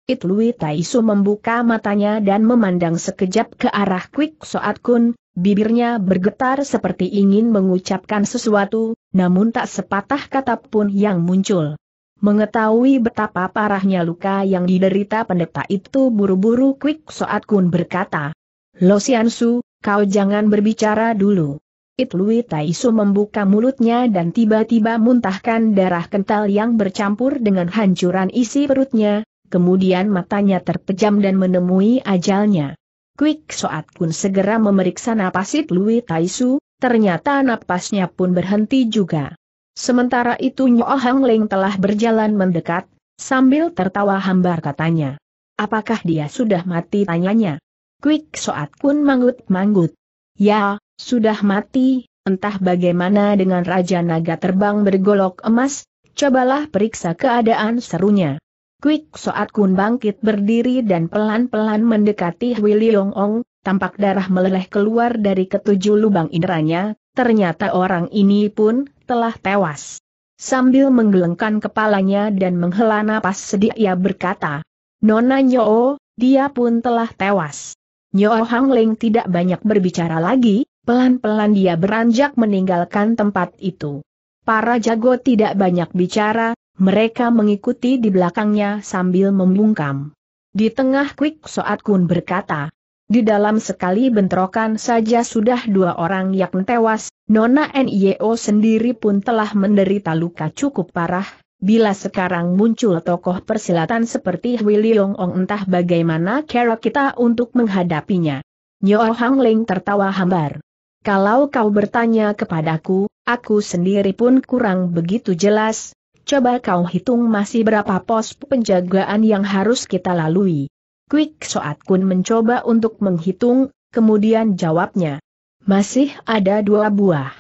It Lui Taisu membuka matanya dan memandang sekejap ke arah Quick Soat Kun, bibirnya bergetar seperti ingin mengucapkan sesuatu, namun tak sepatah kata pun yang muncul. Mengetahui betapa parahnya luka yang diderita pendeta itu buru-buru Quick Soat Kun berkata, Lo Su, kau jangan berbicara dulu. It Lui Taisu membuka mulutnya dan tiba-tiba muntahkan darah kental yang bercampur dengan hancuran isi perutnya, kemudian matanya terpejam dan menemui ajalnya. Quick Soat Kun segera memeriksa napasit Lui Taisu, ternyata napasnya pun berhenti juga. Sementara itu Nyo Hang Leng telah berjalan mendekat, sambil tertawa hambar katanya. Apakah dia sudah mati tanyanya? Quick Soat Kun manggut-manggut. Ya, sudah mati, entah bagaimana dengan Raja Naga Terbang bergolok emas, cobalah periksa keadaan serunya. Quick saat Kun bangkit berdiri dan pelan-pelan mendekati Hui Leong Ong, tampak darah meleleh keluar dari ketujuh lubang inderanya, ternyata orang ini pun telah tewas. Sambil menggelengkan kepalanya dan menghela napas sedih ia berkata, Nona Nyoo, dia pun telah tewas. Nyoo Hang Ling tidak banyak berbicara lagi, pelan-pelan dia beranjak meninggalkan tempat itu. Para jago tidak banyak bicara, mereka mengikuti di belakangnya sambil membungkam. Di tengah quick Soat Kun berkata, di dalam sekali bentrokan saja sudah dua orang yang tewas, Nona Nio sendiri pun telah menderita luka cukup parah, bila sekarang muncul tokoh persilatan seperti Hui Leong Ong entah bagaimana cara kita untuk menghadapinya. Nyo Hang Ling tertawa hambar. Kalau kau bertanya kepadaku, aku sendiri pun kurang begitu jelas, coba kau hitung masih berapa pos penjagaan yang harus kita lalui. Quick Soat Kun mencoba untuk menghitung, kemudian jawabnya. Masih ada dua buah.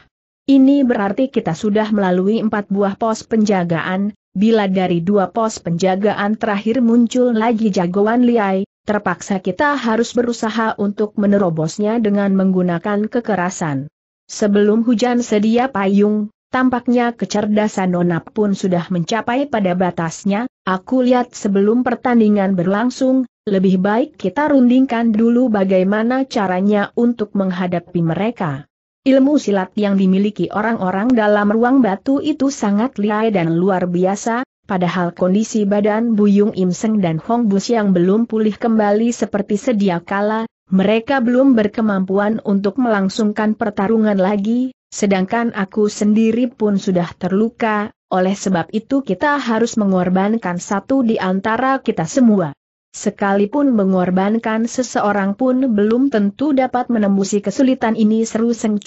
Ini berarti kita sudah melalui empat buah pos penjagaan, bila dari dua pos penjagaan terakhir muncul lagi jagoan liai, terpaksa kita harus berusaha untuk menerobosnya dengan menggunakan kekerasan. Sebelum hujan sedia payung, Tampaknya kecerdasan Nona pun sudah mencapai pada batasnya, aku lihat sebelum pertandingan berlangsung, lebih baik kita rundingkan dulu bagaimana caranya untuk menghadapi mereka. Ilmu silat yang dimiliki orang-orang dalam ruang batu itu sangat liai dan luar biasa, Padahal kondisi badan Buyung Im Seng dan Hong Bus yang belum pulih kembali seperti sedia kala, mereka belum berkemampuan untuk melangsungkan pertarungan lagi, sedangkan aku sendiri pun sudah terluka, oleh sebab itu kita harus mengorbankan satu di antara kita semua. Sekalipun mengorbankan seseorang pun belum tentu dapat menembusi kesulitan ini seru Seng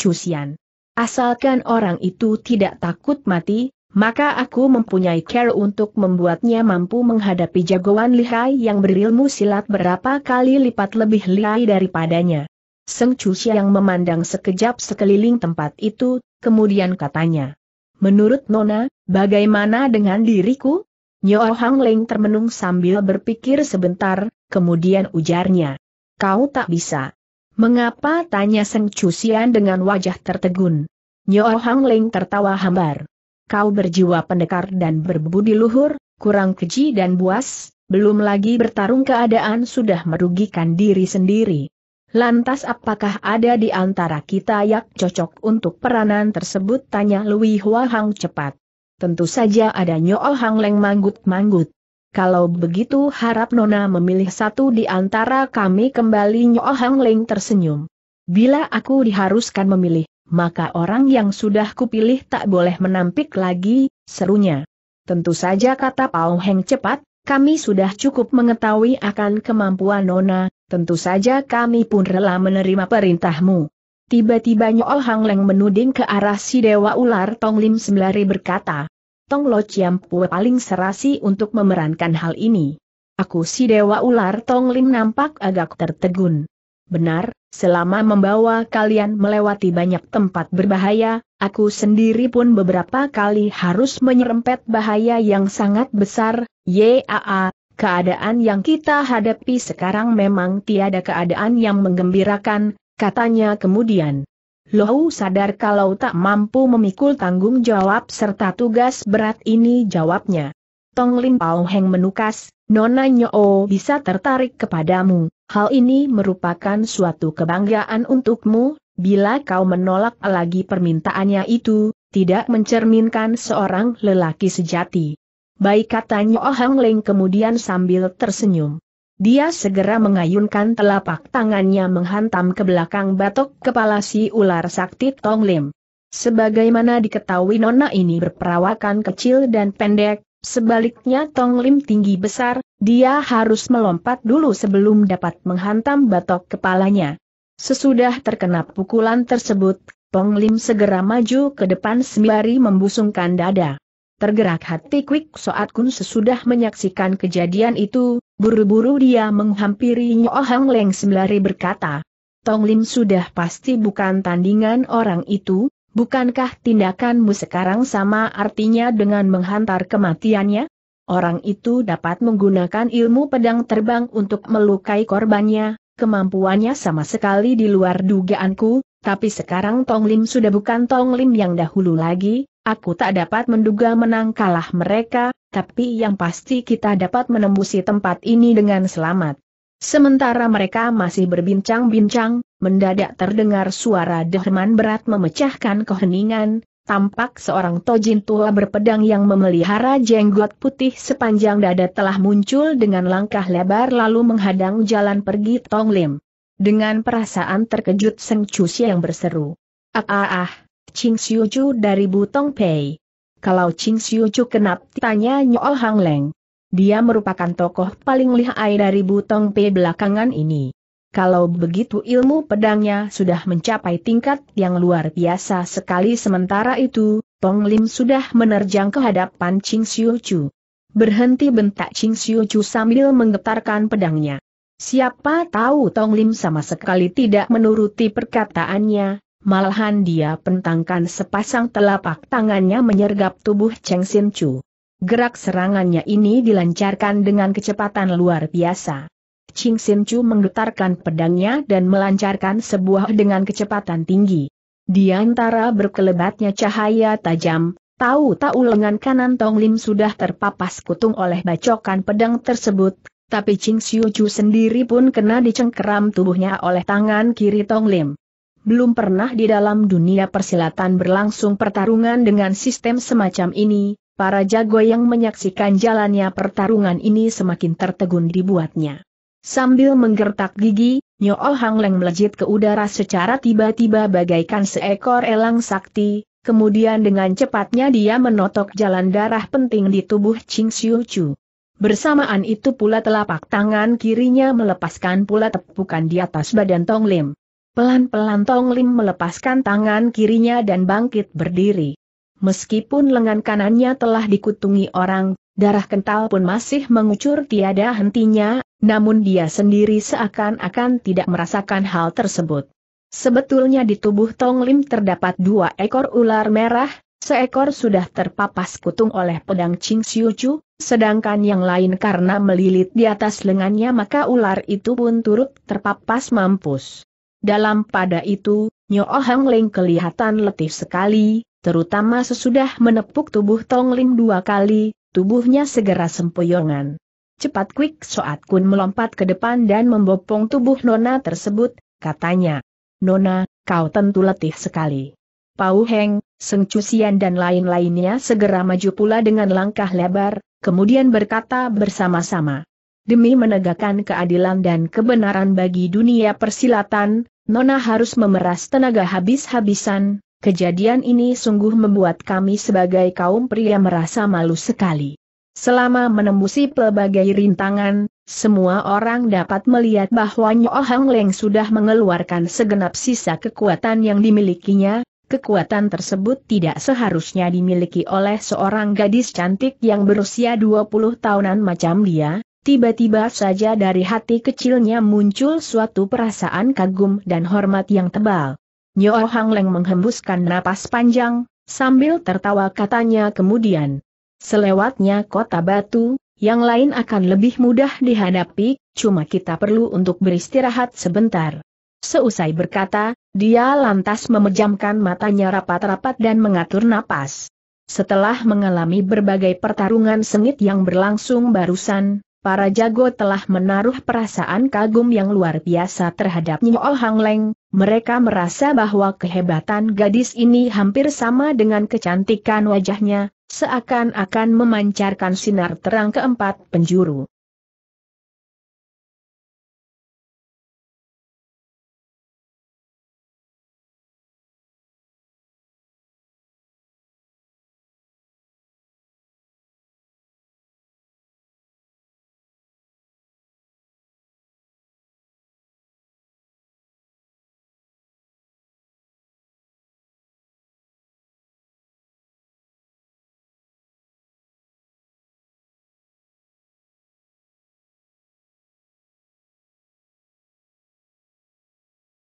Asalkan orang itu tidak takut mati, maka aku mempunyai care untuk membuatnya mampu menghadapi jagoan lihai yang berilmu silat berapa kali lipat lebih lihai daripadanya. Seng Chu yang memandang sekejap sekeliling tempat itu, kemudian katanya. Menurut Nona, bagaimana dengan diriku? Nyo Hang Leng termenung sambil berpikir sebentar, kemudian ujarnya. Kau tak bisa. Mengapa tanya Seng Chu dengan wajah tertegun? Nyo Hang Leng tertawa hambar. Kau berjiwa pendekar dan berbudi luhur, kurang keji dan buas, belum lagi bertarung keadaan sudah merugikan diri sendiri. Lantas apakah ada di antara kita yang cocok untuk peranan tersebut? Tanya Lui Hua Hang cepat. Tentu saja ada Nyo Hang Leng manggut-manggut. Kalau begitu harap Nona memilih satu di antara kami kembali Nyo Hang Leng tersenyum. Bila aku diharuskan memilih, maka orang yang sudah kupilih tak boleh menampik lagi, serunya. Tentu saja kata Pao Heng cepat, kami sudah cukup mengetahui akan kemampuan Nona, tentu saja kami pun rela menerima perintahmu. Tiba-tiba Nyol Hang Leng menuding ke arah si Dewa Ular Tong Lim Sembilari berkata, Tong Lo Chiam Pue paling serasi untuk memerankan hal ini. Aku si Dewa Ular Tong Lim nampak agak tertegun. Benar, selama membawa kalian melewati banyak tempat berbahaya, Aku sendiri pun beberapa kali harus menyerempet bahaya yang sangat besar, yaa, keadaan yang kita hadapi sekarang memang tiada keadaan yang menggembirakan, katanya kemudian. Lohu sadar kalau tak mampu memikul tanggung jawab serta tugas berat ini jawabnya. Tong Lin Pao Heng menukas, Nona Nyo bisa tertarik kepadamu, hal ini merupakan suatu kebanggaan untukmu, bila kau menolak lagi permintaannya itu, tidak mencerminkan seorang lelaki sejati. Baik katanya Oh Hang Leng kemudian sambil tersenyum. Dia segera mengayunkan telapak tangannya menghantam ke belakang batok kepala si ular sakti Tong Lim. Sebagaimana diketahui nona ini berperawakan kecil dan pendek, sebaliknya Tong Lim tinggi besar, dia harus melompat dulu sebelum dapat menghantam batok kepalanya. Sesudah terkena pukulan tersebut, Lim segera maju ke depan sembari membusungkan dada. Tergerak hati quick Soat Kun sesudah menyaksikan kejadian itu, buru-buru dia menghampiri Nyo Leng sembari berkata, Tong Lim sudah pasti bukan tandingan orang itu, bukankah tindakanmu sekarang sama artinya dengan menghantar kematiannya? Orang itu dapat menggunakan ilmu pedang terbang untuk melukai korbannya, kemampuannya sama sekali di luar dugaanku, tapi sekarang Tong Lim sudah bukan Tong Lim yang dahulu lagi, aku tak dapat menduga menang kalah mereka, tapi yang pasti kita dapat menembusi tempat ini dengan selamat. Sementara mereka masih berbincang-bincang, mendadak terdengar suara Derman berat memecahkan keheningan, tampak seorang tojin tua berpedang yang memelihara jenggot putih sepanjang dada telah muncul dengan langkah lebar lalu menghadang jalan pergi Tong Lim. Dengan perasaan terkejut Seng Cusi yang berseru. Ah ah ah, Ching Siu Chu dari Butong Pei. Kalau Ching Siu Chu kenap tanya Nyol Hang Leng. Dia merupakan tokoh paling lihai dari Butong Pei belakangan ini. Kalau begitu ilmu pedangnya sudah mencapai tingkat yang luar biasa sekali sementara itu, Tong Lim sudah menerjang ke hadapan Ching Siu Chu. Berhenti bentak Ching Siu Chu sambil menggetarkan pedangnya. Siapa tahu Tong Lim sama sekali tidak menuruti perkataannya, malahan dia pentangkan sepasang telapak tangannya menyergap tubuh Cheng Sin Chu. Gerak serangannya ini dilancarkan dengan kecepatan luar biasa. Ching Sin Chu menggetarkan pedangnya dan melancarkan sebuah dengan kecepatan tinggi. Di antara berkelebatnya cahaya tajam, tahu-tahu lengan kanan Tong Lim sudah terpapas kutung oleh bacokan pedang tersebut, tapi Ching Siu Chu sendiri pun kena dicengkeram tubuhnya oleh tangan kiri Tong Lim. Belum pernah di dalam dunia persilatan berlangsung pertarungan dengan sistem semacam ini, para jago yang menyaksikan jalannya pertarungan ini semakin tertegun dibuatnya. Sambil menggertak gigi, Nyo Oh Hang Leng melejit ke udara secara tiba-tiba bagaikan seekor elang sakti, kemudian dengan cepatnya dia menotok jalan darah penting di tubuh Ching Siu Chu. Bersamaan itu pula telapak tangan kirinya melepaskan pula tepukan di atas badan Tong Lim. Pelan-pelan Tong Lim melepaskan tangan kirinya dan bangkit berdiri. Meskipun lengan kanannya telah dikutungi orang, Darah kental pun masih mengucur tiada hentinya, namun dia sendiri seakan-akan tidak merasakan hal tersebut. Sebetulnya di tubuh Tong Lim terdapat dua ekor ular merah, seekor sudah terpapas kutung oleh pedang Ching Siu Chu, sedangkan yang lain karena melilit di atas lengannya maka ular itu pun turut terpapas mampus. Dalam pada itu, Nyo Hang Ling kelihatan letih sekali, terutama sesudah menepuk tubuh Tong Lim dua kali, tubuhnya segera sempoyongan. Cepat Quick Soat Kun melompat ke depan dan membopong tubuh Nona tersebut, katanya. Nona, kau tentu letih sekali. Pau Heng, Seng Cusian dan lain-lainnya segera maju pula dengan langkah lebar, kemudian berkata bersama-sama. Demi menegakkan keadilan dan kebenaran bagi dunia persilatan, Nona harus memeras tenaga habis-habisan, Kejadian ini sungguh membuat kami sebagai kaum pria merasa malu sekali. Selama menembusi pelbagai rintangan, semua orang dapat melihat bahwa Nyo Hang Leng sudah mengeluarkan segenap sisa kekuatan yang dimilikinya, kekuatan tersebut tidak seharusnya dimiliki oleh seorang gadis cantik yang berusia 20 tahunan macam dia, tiba-tiba saja dari hati kecilnya muncul suatu perasaan kagum dan hormat yang tebal. Nyo Hang Leng menghembuskan napas panjang, sambil tertawa katanya kemudian. Selewatnya kota batu, yang lain akan lebih mudah dihadapi, cuma kita perlu untuk beristirahat sebentar. Seusai berkata, dia lantas memejamkan matanya rapat-rapat dan mengatur napas. Setelah mengalami berbagai pertarungan sengit yang berlangsung barusan, para jago telah menaruh perasaan kagum yang luar biasa terhadap Nyo Hang Leng, mereka merasa bahwa kehebatan gadis ini hampir sama dengan kecantikan wajahnya, seakan-akan memancarkan sinar terang keempat penjuru.